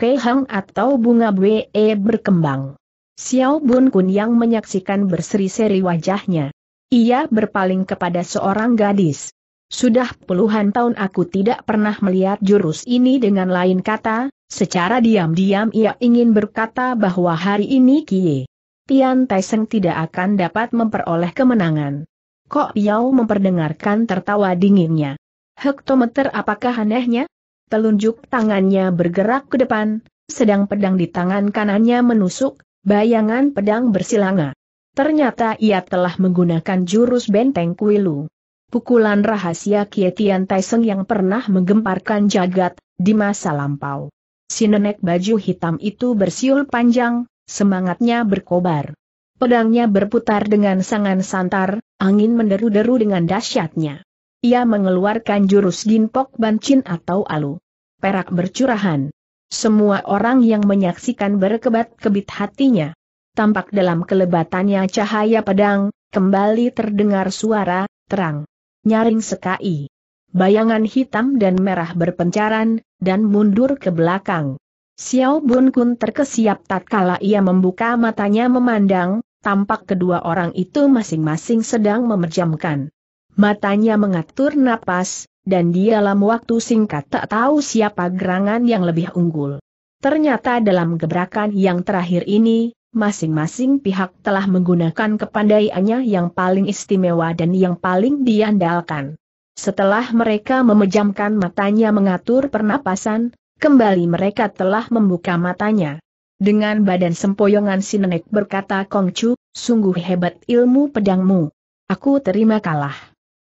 Kehang atau bunga Bwe e berkembang. Xiao Bun Kun yang menyaksikan berseri-seri wajahnya. Ia berpaling kepada seorang gadis. Sudah puluhan tahun aku tidak pernah melihat jurus ini dengan lain kata, secara diam-diam ia ingin berkata bahwa hari ini Kie Tian Taiseng tidak akan dapat memperoleh kemenangan. Kok Yao memperdengarkan tertawa dinginnya. Hektometer apakah anehnya? Telunjuk tangannya bergerak ke depan, sedang pedang di tangan kanannya menusuk, bayangan pedang bersilanga. Ternyata ia telah menggunakan jurus benteng kuilu. Pukulan rahasia Kietian Taiseng yang pernah menggemparkan jagat, di masa lampau. Si nenek baju hitam itu bersiul panjang, semangatnya berkobar. Pedangnya berputar dengan sangat santar, angin menderu-deru dengan dahsyatnya. Ia mengeluarkan jurus Ginpok Bancin atau Alu. Perak bercurahan. Semua orang yang menyaksikan berkebat-kebit hatinya. Tampak dalam kelebatannya cahaya pedang, kembali terdengar suara, terang. Nyaring sekai. Bayangan hitam dan merah berpencaran, dan mundur ke belakang. Xiao Bun Kun terkesiap tatkala ia membuka matanya memandang, tampak kedua orang itu masing-masing sedang memejamkan. Matanya mengatur napas, dan di dalam waktu singkat tak tahu siapa gerangan yang lebih unggul. Ternyata dalam gebrakan yang terakhir ini, masing-masing pihak telah menggunakan kepandaiannya yang paling istimewa dan yang paling diandalkan. Setelah mereka memejamkan matanya mengatur pernapasan, kembali mereka telah membuka matanya. Dengan badan sempoyongan si nenek berkata Kongcu, sungguh hebat ilmu pedangmu. Aku terima kalah.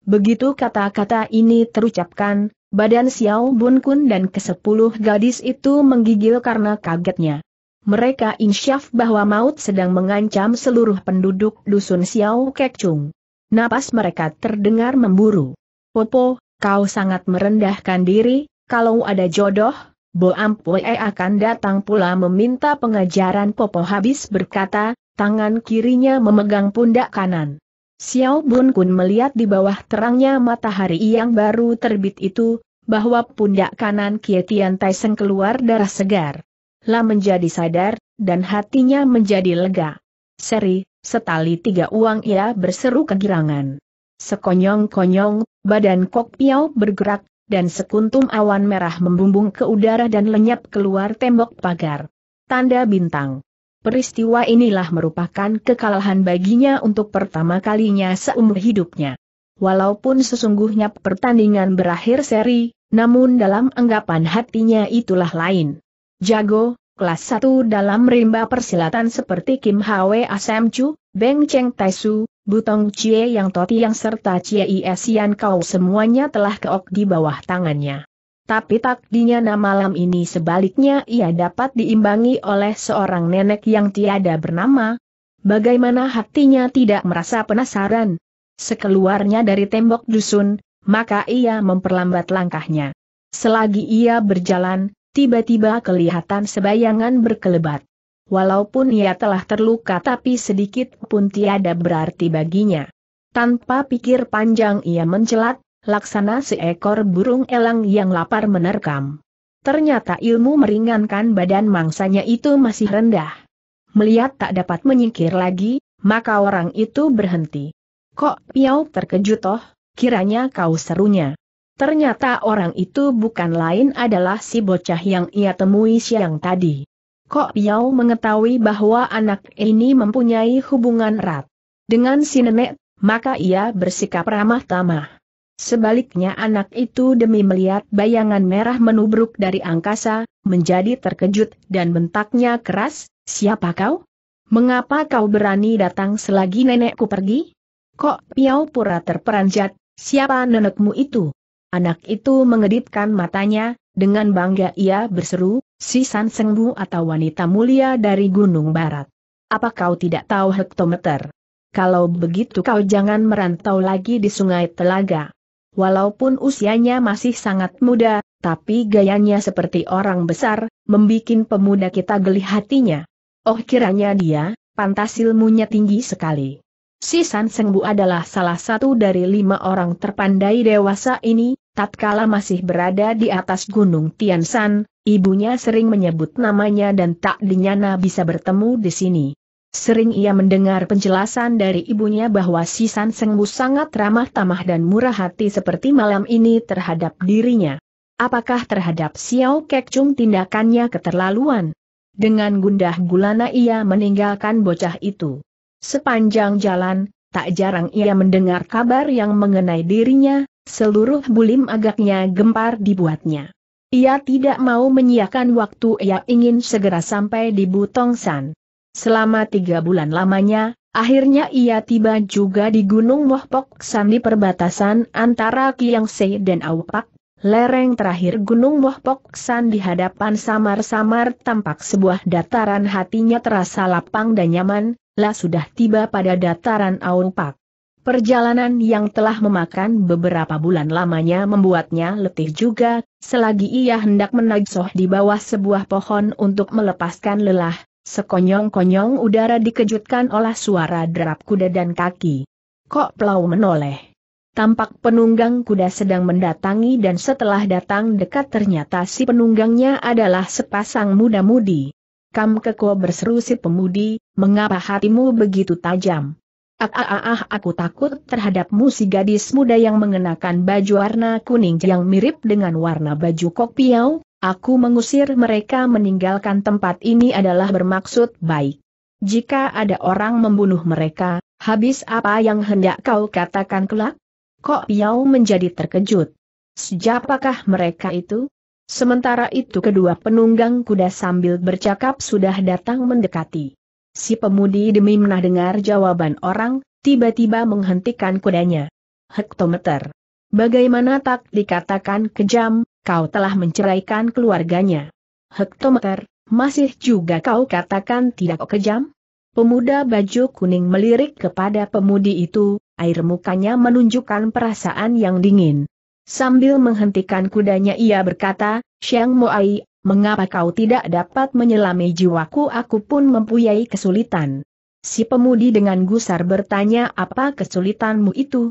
Begitu kata-kata ini terucapkan, badan Xiao Bun Kun dan kesepuluh gadis itu menggigil karena kagetnya. Mereka insyaf bahwa maut sedang mengancam seluruh penduduk dusun Xiao Kekcung. Napas mereka terdengar memburu. Popo, kau sangat merendahkan diri, kalau ada jodoh, Boampue akan datang pula meminta pengajaran Popo habis berkata, tangan kirinya memegang pundak kanan. Xiao Bun Kun melihat di bawah terangnya matahari yang baru terbit itu, bahwa pundak kanan Kietian Tyson keluar darah segar. La menjadi sadar, dan hatinya menjadi lega. Seri, setali tiga uang ia berseru kegirangan. Sekonyong-konyong, badan Kok Piao bergerak, dan sekuntum awan merah membumbung ke udara dan lenyap keluar tembok pagar. Tanda bintang. Peristiwa inilah merupakan kekalahan baginya untuk pertama kalinya seumur hidupnya. Walaupun sesungguhnya pertandingan berakhir seri, namun dalam anggapan hatinya itulah lain. Jago, kelas 1 dalam rimba persilatan seperti Kim Hwe Asem Chu, Beng Cheng Taisu, Butong Cie yang Toti yang serta Cie Isian kau semuanya telah keok di bawah tangannya. Tapi takdinya na malam ini sebaliknya ia dapat diimbangi oleh seorang nenek yang tiada bernama. Bagaimana hatinya tidak merasa penasaran? Sekeluarnya dari tembok dusun, maka ia memperlambat langkahnya. Selagi ia berjalan, tiba-tiba kelihatan sebayangan berkelebat. Walaupun ia telah terluka tapi sedikit pun tiada berarti baginya. Tanpa pikir panjang ia mencelat, laksana seekor burung elang yang lapar menerkam. Ternyata ilmu meringankan badan mangsanya itu masih rendah. Melihat tak dapat menyingkir lagi, maka orang itu berhenti. Kok Piau terkejut toh, kiranya kau serunya. Ternyata orang itu bukan lain adalah si bocah yang ia temui siang tadi. Kok Piau mengetahui bahwa anak ini mempunyai hubungan erat dengan si nenek, maka ia bersikap ramah tamah. Sebaliknya anak itu demi melihat bayangan merah menubruk dari angkasa, menjadi terkejut dan bentaknya keras, siapa kau? Mengapa kau berani datang selagi nenekku pergi? Kok Piau pura terperanjat, siapa nenekmu itu? Anak itu mengedipkan matanya, dengan bangga ia berseru, si San Sengbu atau wanita mulia dari Gunung Barat. Apa kau tidak tahu hektometer? Kalau begitu kau jangan merantau lagi di sungai Telaga. Walaupun usianya masih sangat muda, tapi gayanya seperti orang besar, membuat pemuda kita geli hatinya. Oh kiranya dia, pantas ilmunya tinggi sekali. Si San Sengbu adalah salah satu dari lima orang terpandai dewasa ini, tatkala masih berada di atas gunung Tian Tiansan, ibunya sering menyebut namanya dan tak dinyana bisa bertemu di sini. Sering ia mendengar penjelasan dari ibunya bahwa si San bu sangat ramah tamah dan murah hati seperti malam ini terhadap dirinya. Apakah terhadap Xiao Chung tindakannya keterlaluan? Dengan gundah gulana ia meninggalkan bocah itu. Sepanjang jalan, tak jarang ia mendengar kabar yang mengenai dirinya, Seluruh bulim agaknya gempar dibuatnya. Ia tidak mau menyiakan waktu ia ingin segera sampai di Butongsan. Selama tiga bulan lamanya, akhirnya ia tiba juga di Gunung Mohpok San di perbatasan antara Kiangse dan Aupak. Lereng terakhir Gunung Mohpok San di hadapan samar-samar tampak sebuah dataran hatinya terasa lapang dan nyaman, lah sudah tiba pada dataran Aupak. Perjalanan yang telah memakan beberapa bulan lamanya membuatnya letih juga, selagi ia hendak menagsoh di bawah sebuah pohon untuk melepaskan lelah, sekonyong-konyong udara dikejutkan oleh suara derap kuda dan kaki. Kok pelau menoleh? Tampak penunggang kuda sedang mendatangi dan setelah datang dekat ternyata si penunggangnya adalah sepasang muda-mudi. Kam keko berseru si pemudi, mengapa hatimu begitu tajam? Ah, ah, ah, aku takut terhadapmu si gadis muda yang mengenakan baju warna kuning yang mirip dengan warna baju kok piau, aku mengusir mereka meninggalkan tempat ini adalah bermaksud baik. Jika ada orang membunuh mereka, habis apa yang hendak kau katakan kelak? Kok piau menjadi terkejut. Sejapakah mereka itu? Sementara itu kedua penunggang kuda sambil bercakap sudah datang mendekati. Si pemudi demi mendengar jawaban orang, tiba-tiba menghentikan kudanya. Hektometer. Bagaimana tak dikatakan kejam, kau telah menceraikan keluarganya. Hektometer, masih juga kau katakan tidak kejam? Pemuda baju kuning melirik kepada pemudi itu, air mukanya menunjukkan perasaan yang dingin. Sambil menghentikan kudanya ia berkata, Siang Moai, mengapa kau tidak dapat menyelami jiwaku aku pun mempunyai kesulitan. Si pemudi dengan gusar bertanya apa kesulitanmu itu?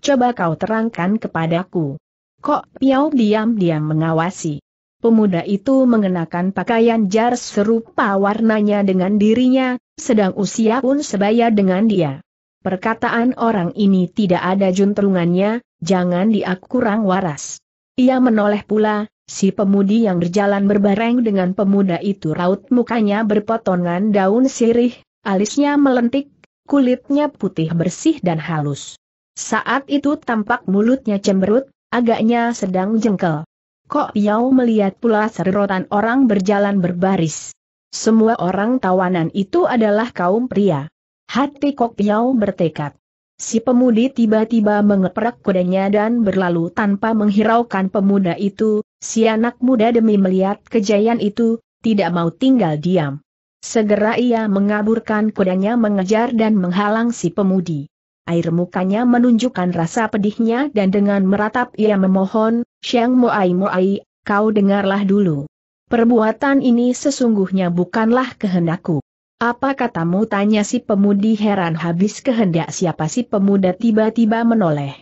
Coba kau terangkan kepadaku. Kok Piau diam-diam mengawasi. Pemuda itu mengenakan pakaian jar serupa warnanya dengan dirinya, sedang usia pun sebaya dengan dia. Perkataan orang ini tidak ada juntrungannya, jangan dia kurang waras. Ia menoleh pula, Si pemudi yang berjalan berbareng dengan pemuda itu raut mukanya berpotongan daun sirih, alisnya melentik, kulitnya putih bersih dan halus. Saat itu tampak mulutnya cemberut, agaknya sedang jengkel. Kok Piau melihat pula serotan orang berjalan berbaris. Semua orang tawanan itu adalah kaum pria. Hati Kok Piau bertekad. Si pemudi tiba-tiba mengeprak kudanya dan berlalu tanpa menghiraukan pemuda itu, si anak muda demi melihat kejayaan itu, tidak mau tinggal diam. Segera ia mengaburkan kudanya mengejar dan menghalang si pemudi. Air mukanya menunjukkan rasa pedihnya dan dengan meratap ia memohon, Siang Moai Moai, kau dengarlah dulu. Perbuatan ini sesungguhnya bukanlah kehendakku. Apa katamu tanya si pemudi heran habis kehendak siapa si pemuda tiba-tiba menoleh.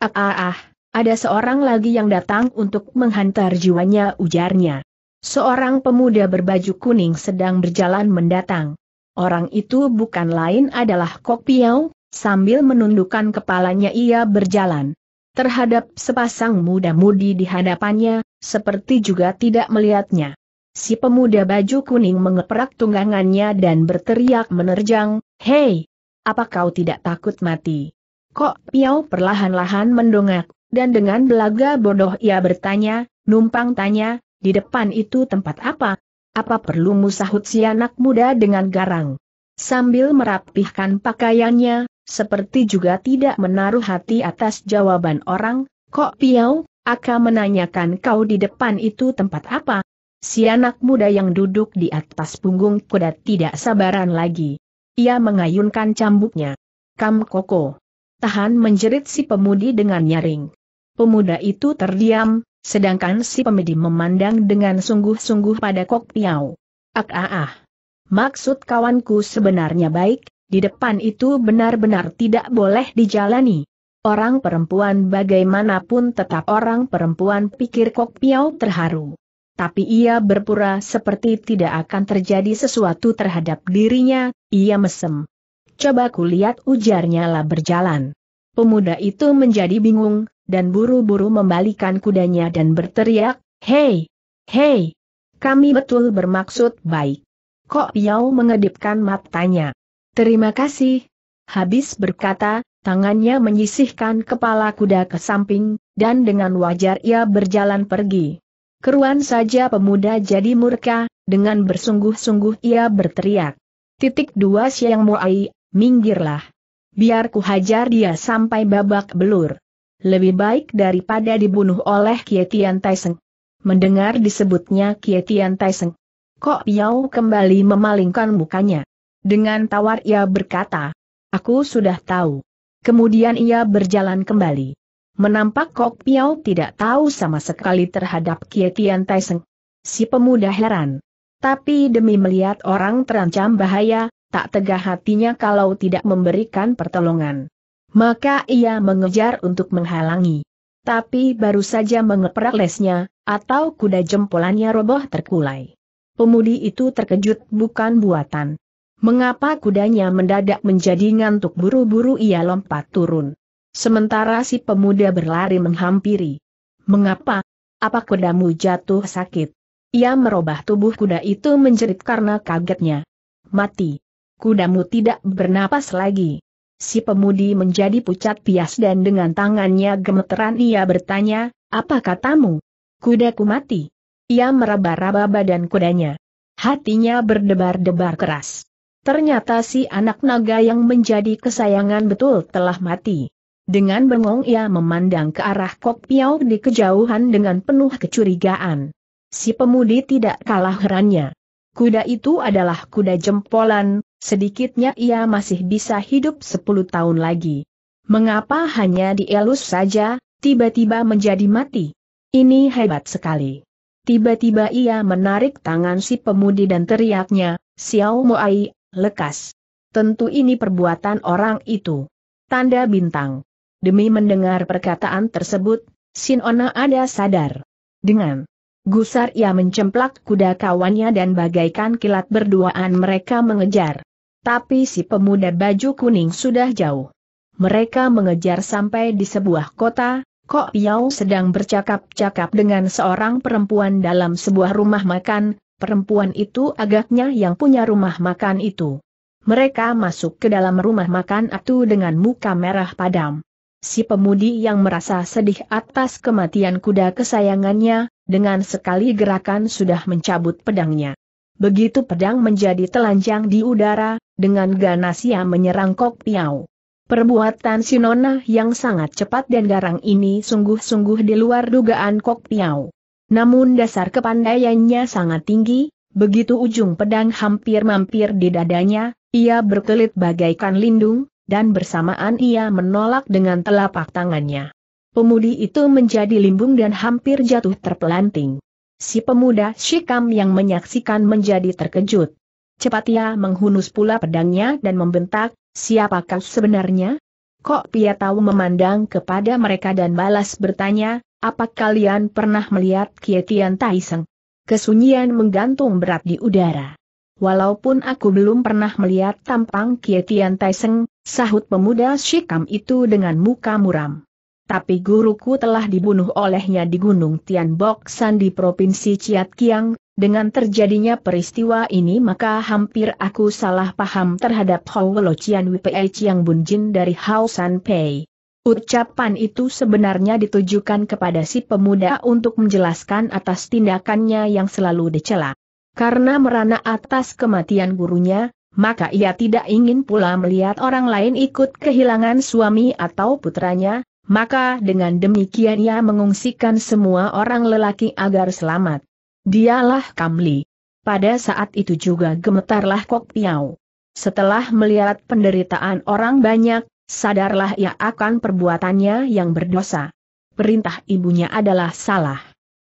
Ah ah ah, ada seorang lagi yang datang untuk menghantar jiwanya ujarnya. Seorang pemuda berbaju kuning sedang berjalan mendatang. Orang itu bukan lain adalah Kok Piau. sambil menundukkan kepalanya ia berjalan. Terhadap sepasang muda-mudi di hadapannya, seperti juga tidak melihatnya. Si pemuda baju kuning mengeprak tunggangannya dan berteriak menerjang, Hei! Apa kau tidak takut mati? Kok Piau perlahan-lahan mendongak, dan dengan belaga bodoh ia bertanya, numpang tanya, di depan itu tempat apa? Apa perlu musahut si anak muda dengan garang? Sambil merapihkan pakaiannya, seperti juga tidak menaruh hati atas jawaban orang, kok Piau, akan menanyakan kau di depan itu tempat apa? Si anak muda yang duduk di atas punggung kuda tidak sabaran lagi. Ia mengayunkan cambuknya. Kam Koko. Tahan menjerit si pemudi dengan nyaring. Pemuda itu terdiam, sedangkan si pemudi memandang dengan sungguh-sungguh pada Kok Piau. Ak ah ah. Maksud kawanku sebenarnya baik, di depan itu benar-benar tidak boleh dijalani. Orang perempuan bagaimanapun tetap orang perempuan pikir Kok Piau terharu tapi ia berpura seperti tidak akan terjadi sesuatu terhadap dirinya, ia mesem. Coba kulihat ujarnya lah berjalan. Pemuda itu menjadi bingung, dan buru-buru membalikan kudanya dan berteriak, Hei! Hei! Kami betul bermaksud baik. Kok Piau mengedipkan matanya. Terima kasih. Habis berkata, tangannya menyisihkan kepala kuda ke samping, dan dengan wajar ia berjalan pergi. Keruan saja pemuda jadi murka, dengan bersungguh-sungguh ia berteriak. Titik dua siang muai, minggirlah. Biar ku hajar dia sampai babak belur. Lebih baik daripada dibunuh oleh Kietian Taiseng. Mendengar disebutnya Kietian Taiseng. Kok Piau kembali memalingkan mukanya. Dengan tawar ia berkata, Aku sudah tahu. Kemudian ia berjalan kembali. Menampak Kok Piao tidak tahu sama sekali terhadap Kie Tian Seng. Si pemuda heran. Tapi demi melihat orang terancam bahaya, tak tegah hatinya kalau tidak memberikan pertolongan. Maka ia mengejar untuk menghalangi. Tapi baru saja mengeprak lesnya, atau kuda jempolannya roboh terkulai. Pemudi itu terkejut bukan buatan. Mengapa kudanya mendadak menjadi ngantuk buru-buru ia lompat turun. Sementara si pemuda berlari menghampiri. Mengapa? Apa kudamu jatuh sakit? Ia merubah tubuh kuda itu menjerit karena kagetnya. Mati. Kudamu tidak bernapas lagi. Si pemudi menjadi pucat pias dan dengan tangannya gemeteran ia bertanya, apa katamu? Kudaku mati. Ia meraba-raba badan kudanya. Hatinya berdebar-debar keras. Ternyata si anak naga yang menjadi kesayangan betul telah mati. Dengan bengong ia memandang ke arah Kok Piau di kejauhan dengan penuh kecurigaan. Si pemudi tidak kalah herannya. Kuda itu adalah kuda jempolan, sedikitnya ia masih bisa hidup 10 tahun lagi. Mengapa hanya dielus saja, tiba-tiba menjadi mati? Ini hebat sekali. Tiba-tiba ia menarik tangan si pemudi dan teriaknya, Xiao Moai, lekas. Tentu ini perbuatan orang itu. Tanda bintang. Demi mendengar perkataan tersebut, Sinona ada sadar. Dengan gusar ia mencemplak kuda kawannya dan bagaikan kilat berduaan mereka mengejar. Tapi si pemuda baju kuning sudah jauh. Mereka mengejar sampai di sebuah kota, Kok Piau sedang bercakap-cakap dengan seorang perempuan dalam sebuah rumah makan, perempuan itu agaknya yang punya rumah makan itu. Mereka masuk ke dalam rumah makan Atu dengan muka merah padam si pemudi yang merasa sedih atas kematian kuda kesayangannya, dengan sekali gerakan sudah mencabut pedangnya. Begitu pedang menjadi telanjang di udara, dengan ganas ia menyerang Kok Piau. Perbuatan Sinona yang sangat cepat dan garang ini sungguh-sungguh di luar dugaan Kok Piau. Namun dasar kepandaiannya sangat tinggi, begitu ujung pedang hampir mampir di dadanya, ia berkelit bagaikan lindung, dan bersamaan ia menolak dengan telapak tangannya. Pemudi itu menjadi limbung dan hampir jatuh terpelanting. Si pemuda Shikam yang menyaksikan menjadi terkejut. Cepat ia menghunus pula pedangnya dan membentak, siapakah sebenarnya? Kok Pia tahu memandang kepada mereka dan balas bertanya, apa kalian pernah melihat Kietian Taiseng? Kesunyian menggantung berat di udara. Walaupun aku belum pernah melihat tampang Kietian Taiseng, Sahut pemuda Shikam itu dengan muka muram. Tapi guruku telah dibunuh olehnya di Gunung San di Provinsi Chiat Kiang, dengan terjadinya peristiwa ini maka hampir aku salah paham terhadap Houwelo Chian Wipei Chiang Bunjin dari Hao San Pei. Ucapan itu sebenarnya ditujukan kepada si pemuda untuk menjelaskan atas tindakannya yang selalu dicela. Karena merana atas kematian gurunya, maka ia tidak ingin pula melihat orang lain ikut kehilangan suami atau putranya, maka dengan demikian ia mengungsikan semua orang lelaki agar selamat. Dialah Kamli. Pada saat itu juga gemetarlah Kok Piau. Setelah melihat penderitaan orang banyak, sadarlah ia akan perbuatannya yang berdosa. Perintah ibunya adalah salah.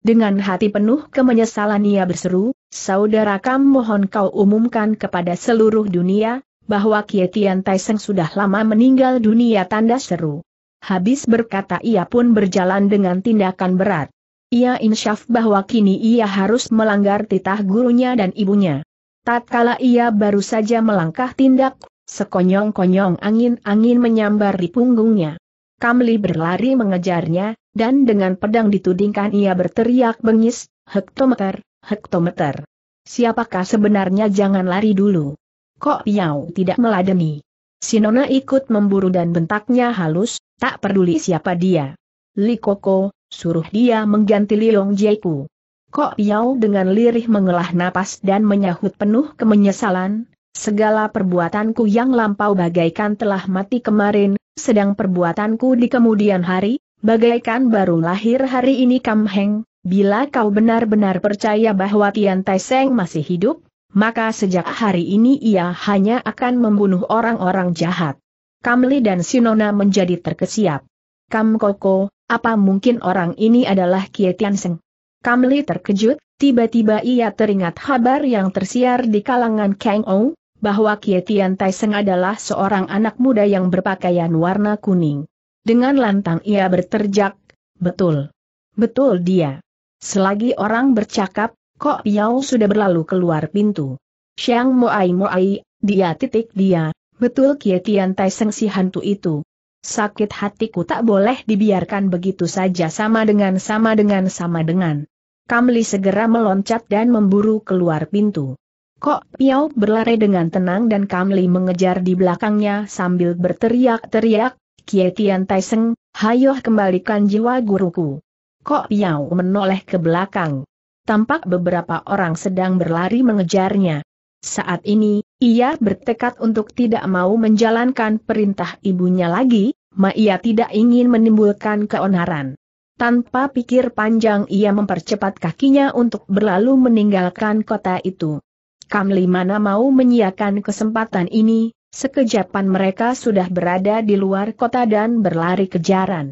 Dengan hati penuh kemenyesalan ia berseru, Saudara Kam mohon kau umumkan kepada seluruh dunia, bahwa Kietian Taiseng sudah lama meninggal dunia tanda seru. Habis berkata ia pun berjalan dengan tindakan berat. Ia insyaf bahwa kini ia harus melanggar titah gurunya dan ibunya. Tatkala ia baru saja melangkah tindak, sekonyong-konyong angin-angin menyambar di punggungnya. Kamli berlari mengejarnya, dan dengan pedang ditudingkan ia berteriak bengis, hektometer, hektometer. Siapakah sebenarnya jangan lari dulu. Kok Piau tidak meladeni. Sinona ikut memburu dan bentaknya halus, tak peduli siapa dia. Li Koko, suruh dia mengganti Liong Jieku. Kok Piau dengan lirih mengelah napas dan menyahut penuh kemenyesalan, segala perbuatanku yang lampau bagaikan telah mati kemarin, sedang perbuatanku di kemudian hari, bagaikan baru lahir hari ini Kamheng, Bila kau benar-benar percaya bahwa Tian Taiseng masih hidup, maka sejak hari ini ia hanya akan membunuh orang-orang jahat. Kamli dan Sinona menjadi terkesiap. Kam Koko, apa mungkin orang ini adalah Kie Tian Seng? Kamli terkejut, tiba-tiba ia teringat kabar yang tersiar di kalangan Kang Ou, bahwa Kie Tian Taiseng adalah seorang anak muda yang berpakaian warna kuning. Dengan lantang ia berterjak, betul. Betul dia. Selagi orang bercakap, Kok Piao sudah berlalu keluar pintu. Xiang Moai Moai, dia titik dia, betul Kie Tian Tai Seng si hantu itu. Sakit hatiku tak boleh dibiarkan begitu saja sama dengan sama dengan sama dengan. Kamli segera meloncat dan memburu keluar pintu. Kok Piao berlari dengan tenang dan Kamli mengejar di belakangnya sambil berteriak-teriak, Kie Tian Tai Seng, hayo kembalikan jiwa guruku. Kok Piau menoleh ke belakang. Tampak beberapa orang sedang berlari mengejarnya. Saat ini, ia bertekad untuk tidak mau menjalankan perintah ibunya lagi, ma ia tidak ingin menimbulkan keonaran. Tanpa pikir panjang ia mempercepat kakinya untuk berlalu meninggalkan kota itu. Kamli mana mau menyiakan kesempatan ini, sekejapan mereka sudah berada di luar kota dan berlari kejaran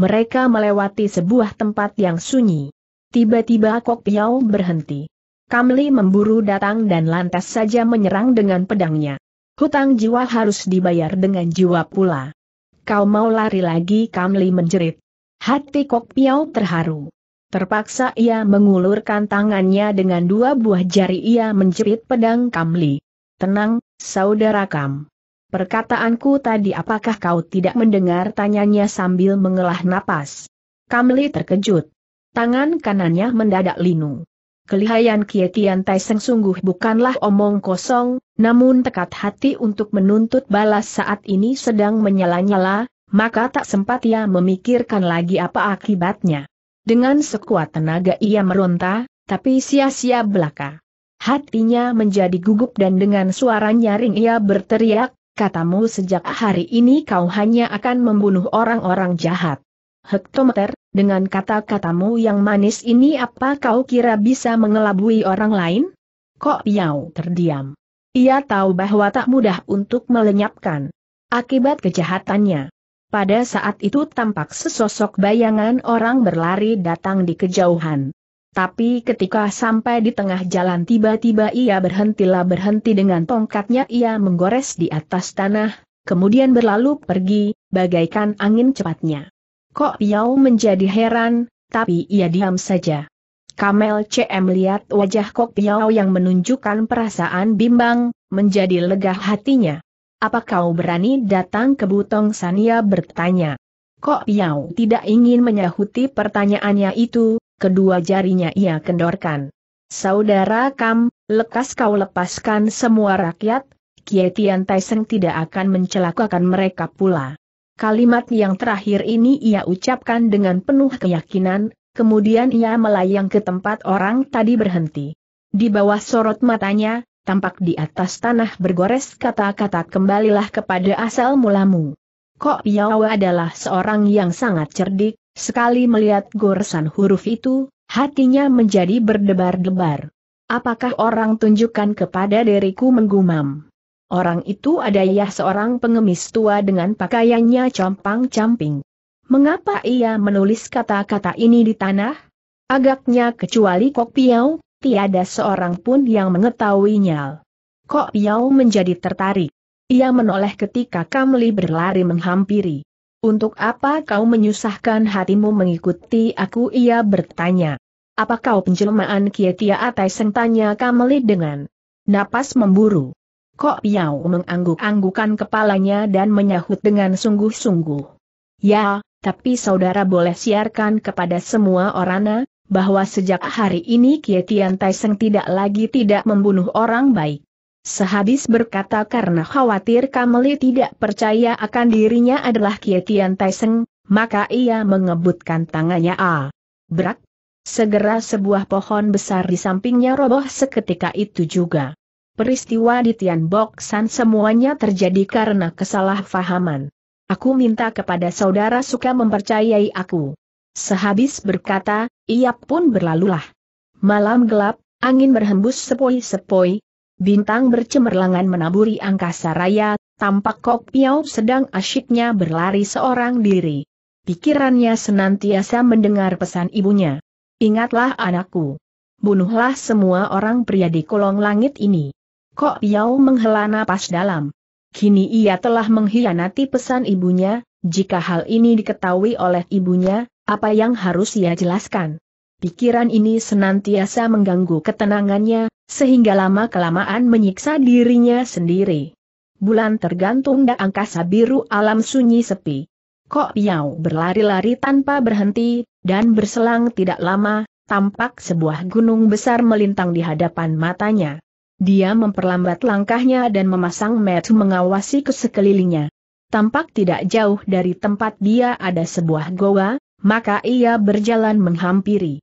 mereka melewati sebuah tempat yang sunyi. Tiba-tiba Kok Piao berhenti. Kamli memburu datang dan lantas saja menyerang dengan pedangnya. Hutang jiwa harus dibayar dengan jiwa pula. Kau mau lari lagi Kamli menjerit. Hati Kok Piao terharu. Terpaksa ia mengulurkan tangannya dengan dua buah jari ia menjerit pedang Kamli. Tenang, saudara Kam. Perkataanku tadi apakah kau tidak mendengar tanyanya sambil mengelah napas? Kamli terkejut. Tangan kanannya mendadak linu. Kelihayan Kietian Taiseng sungguh bukanlah omong kosong, namun tekad hati untuk menuntut balas saat ini sedang menyala-nyala, maka tak sempat ia memikirkan lagi apa akibatnya. Dengan sekuat tenaga ia meronta, tapi sia-sia belaka. Hatinya menjadi gugup dan dengan suara nyaring ia berteriak, Katamu sejak hari ini kau hanya akan membunuh orang-orang jahat. Hektometer, dengan kata-katamu yang manis ini apa kau kira bisa mengelabui orang lain? Kok Piau terdiam. Ia tahu bahwa tak mudah untuk melenyapkan akibat kejahatannya. Pada saat itu tampak sesosok bayangan orang berlari datang di kejauhan. Tapi ketika sampai di tengah jalan tiba-tiba ia berhentilah berhenti dengan tongkatnya ia menggores di atas tanah, kemudian berlalu pergi, bagaikan angin cepatnya. Kok Piau menjadi heran, tapi ia diam saja. Kamel CM lihat wajah Kok Piau yang menunjukkan perasaan bimbang, menjadi lega hatinya. Apa kau berani datang ke Butong Sania bertanya? Kok Piau tidak ingin menyahuti pertanyaannya itu, kedua jarinya ia kendorkan. Saudara Kam, lekas kau lepaskan semua rakyat, kietian Tian Taiseng tidak akan mencelakakan mereka pula. Kalimat yang terakhir ini ia ucapkan dengan penuh keyakinan, kemudian ia melayang ke tempat orang tadi berhenti. Di bawah sorot matanya, tampak di atas tanah bergores kata-kata kembalilah kepada asal mulamu. Kok Piawa adalah seorang yang sangat cerdik, Sekali melihat goresan huruf itu, hatinya menjadi berdebar-debar. Apakah orang tunjukkan kepada diriku menggumam? Orang itu ada adalah seorang pengemis tua dengan pakaiannya compang-camping. Mengapa ia menulis kata-kata ini di tanah? Agaknya kecuali Kok Piau, tiada seorang pun yang mengetahuinya. Kok Piau menjadi tertarik. Ia menoleh ketika Kamli berlari menghampiri. Untuk apa kau menyusahkan hatimu mengikuti aku? Ia bertanya. Apa kau penjelmaan Kietia Atai tanya Kameli dengan napas memburu? Kok Piau mengangguk-anggukan kepalanya dan menyahut dengan sungguh-sungguh. Ya, tapi saudara boleh siarkan kepada semua orana, bahwa sejak hari ini Kietian Taiseng tidak lagi tidak membunuh orang baik. Sehabis berkata karena khawatir Kameli tidak percaya akan dirinya adalah Kietian Taiseng, maka ia mengebutkan tangannya A. brak! Segera sebuah pohon besar di sampingnya roboh seketika itu juga. Peristiwa di Tian Boksan semuanya terjadi karena kesalahpahaman. Aku minta kepada saudara suka mempercayai aku. Sehabis berkata, ia pun berlalulah. Malam gelap, angin berhembus sepoi-sepoi, bintang bercemerlangan menaburi angkasa raya, tampak Kok Piao sedang asyiknya berlari seorang diri. Pikirannya senantiasa mendengar pesan ibunya. Ingatlah anakku. Bunuhlah semua orang pria di kolong langit ini. Kok Piao menghela napas dalam. Kini ia telah mengkhianati pesan ibunya, jika hal ini diketahui oleh ibunya, apa yang harus ia jelaskan? Pikiran ini senantiasa mengganggu ketenangannya, sehingga lama-kelamaan menyiksa dirinya sendiri. Bulan tergantung da angkasa biru alam sunyi sepi. Kok Piau berlari-lari tanpa berhenti, dan berselang tidak lama, tampak sebuah gunung besar melintang di hadapan matanya. Dia memperlambat langkahnya dan memasang metu mengawasi ke sekelilingnya. Tampak tidak jauh dari tempat dia ada sebuah goa, maka ia berjalan menghampiri.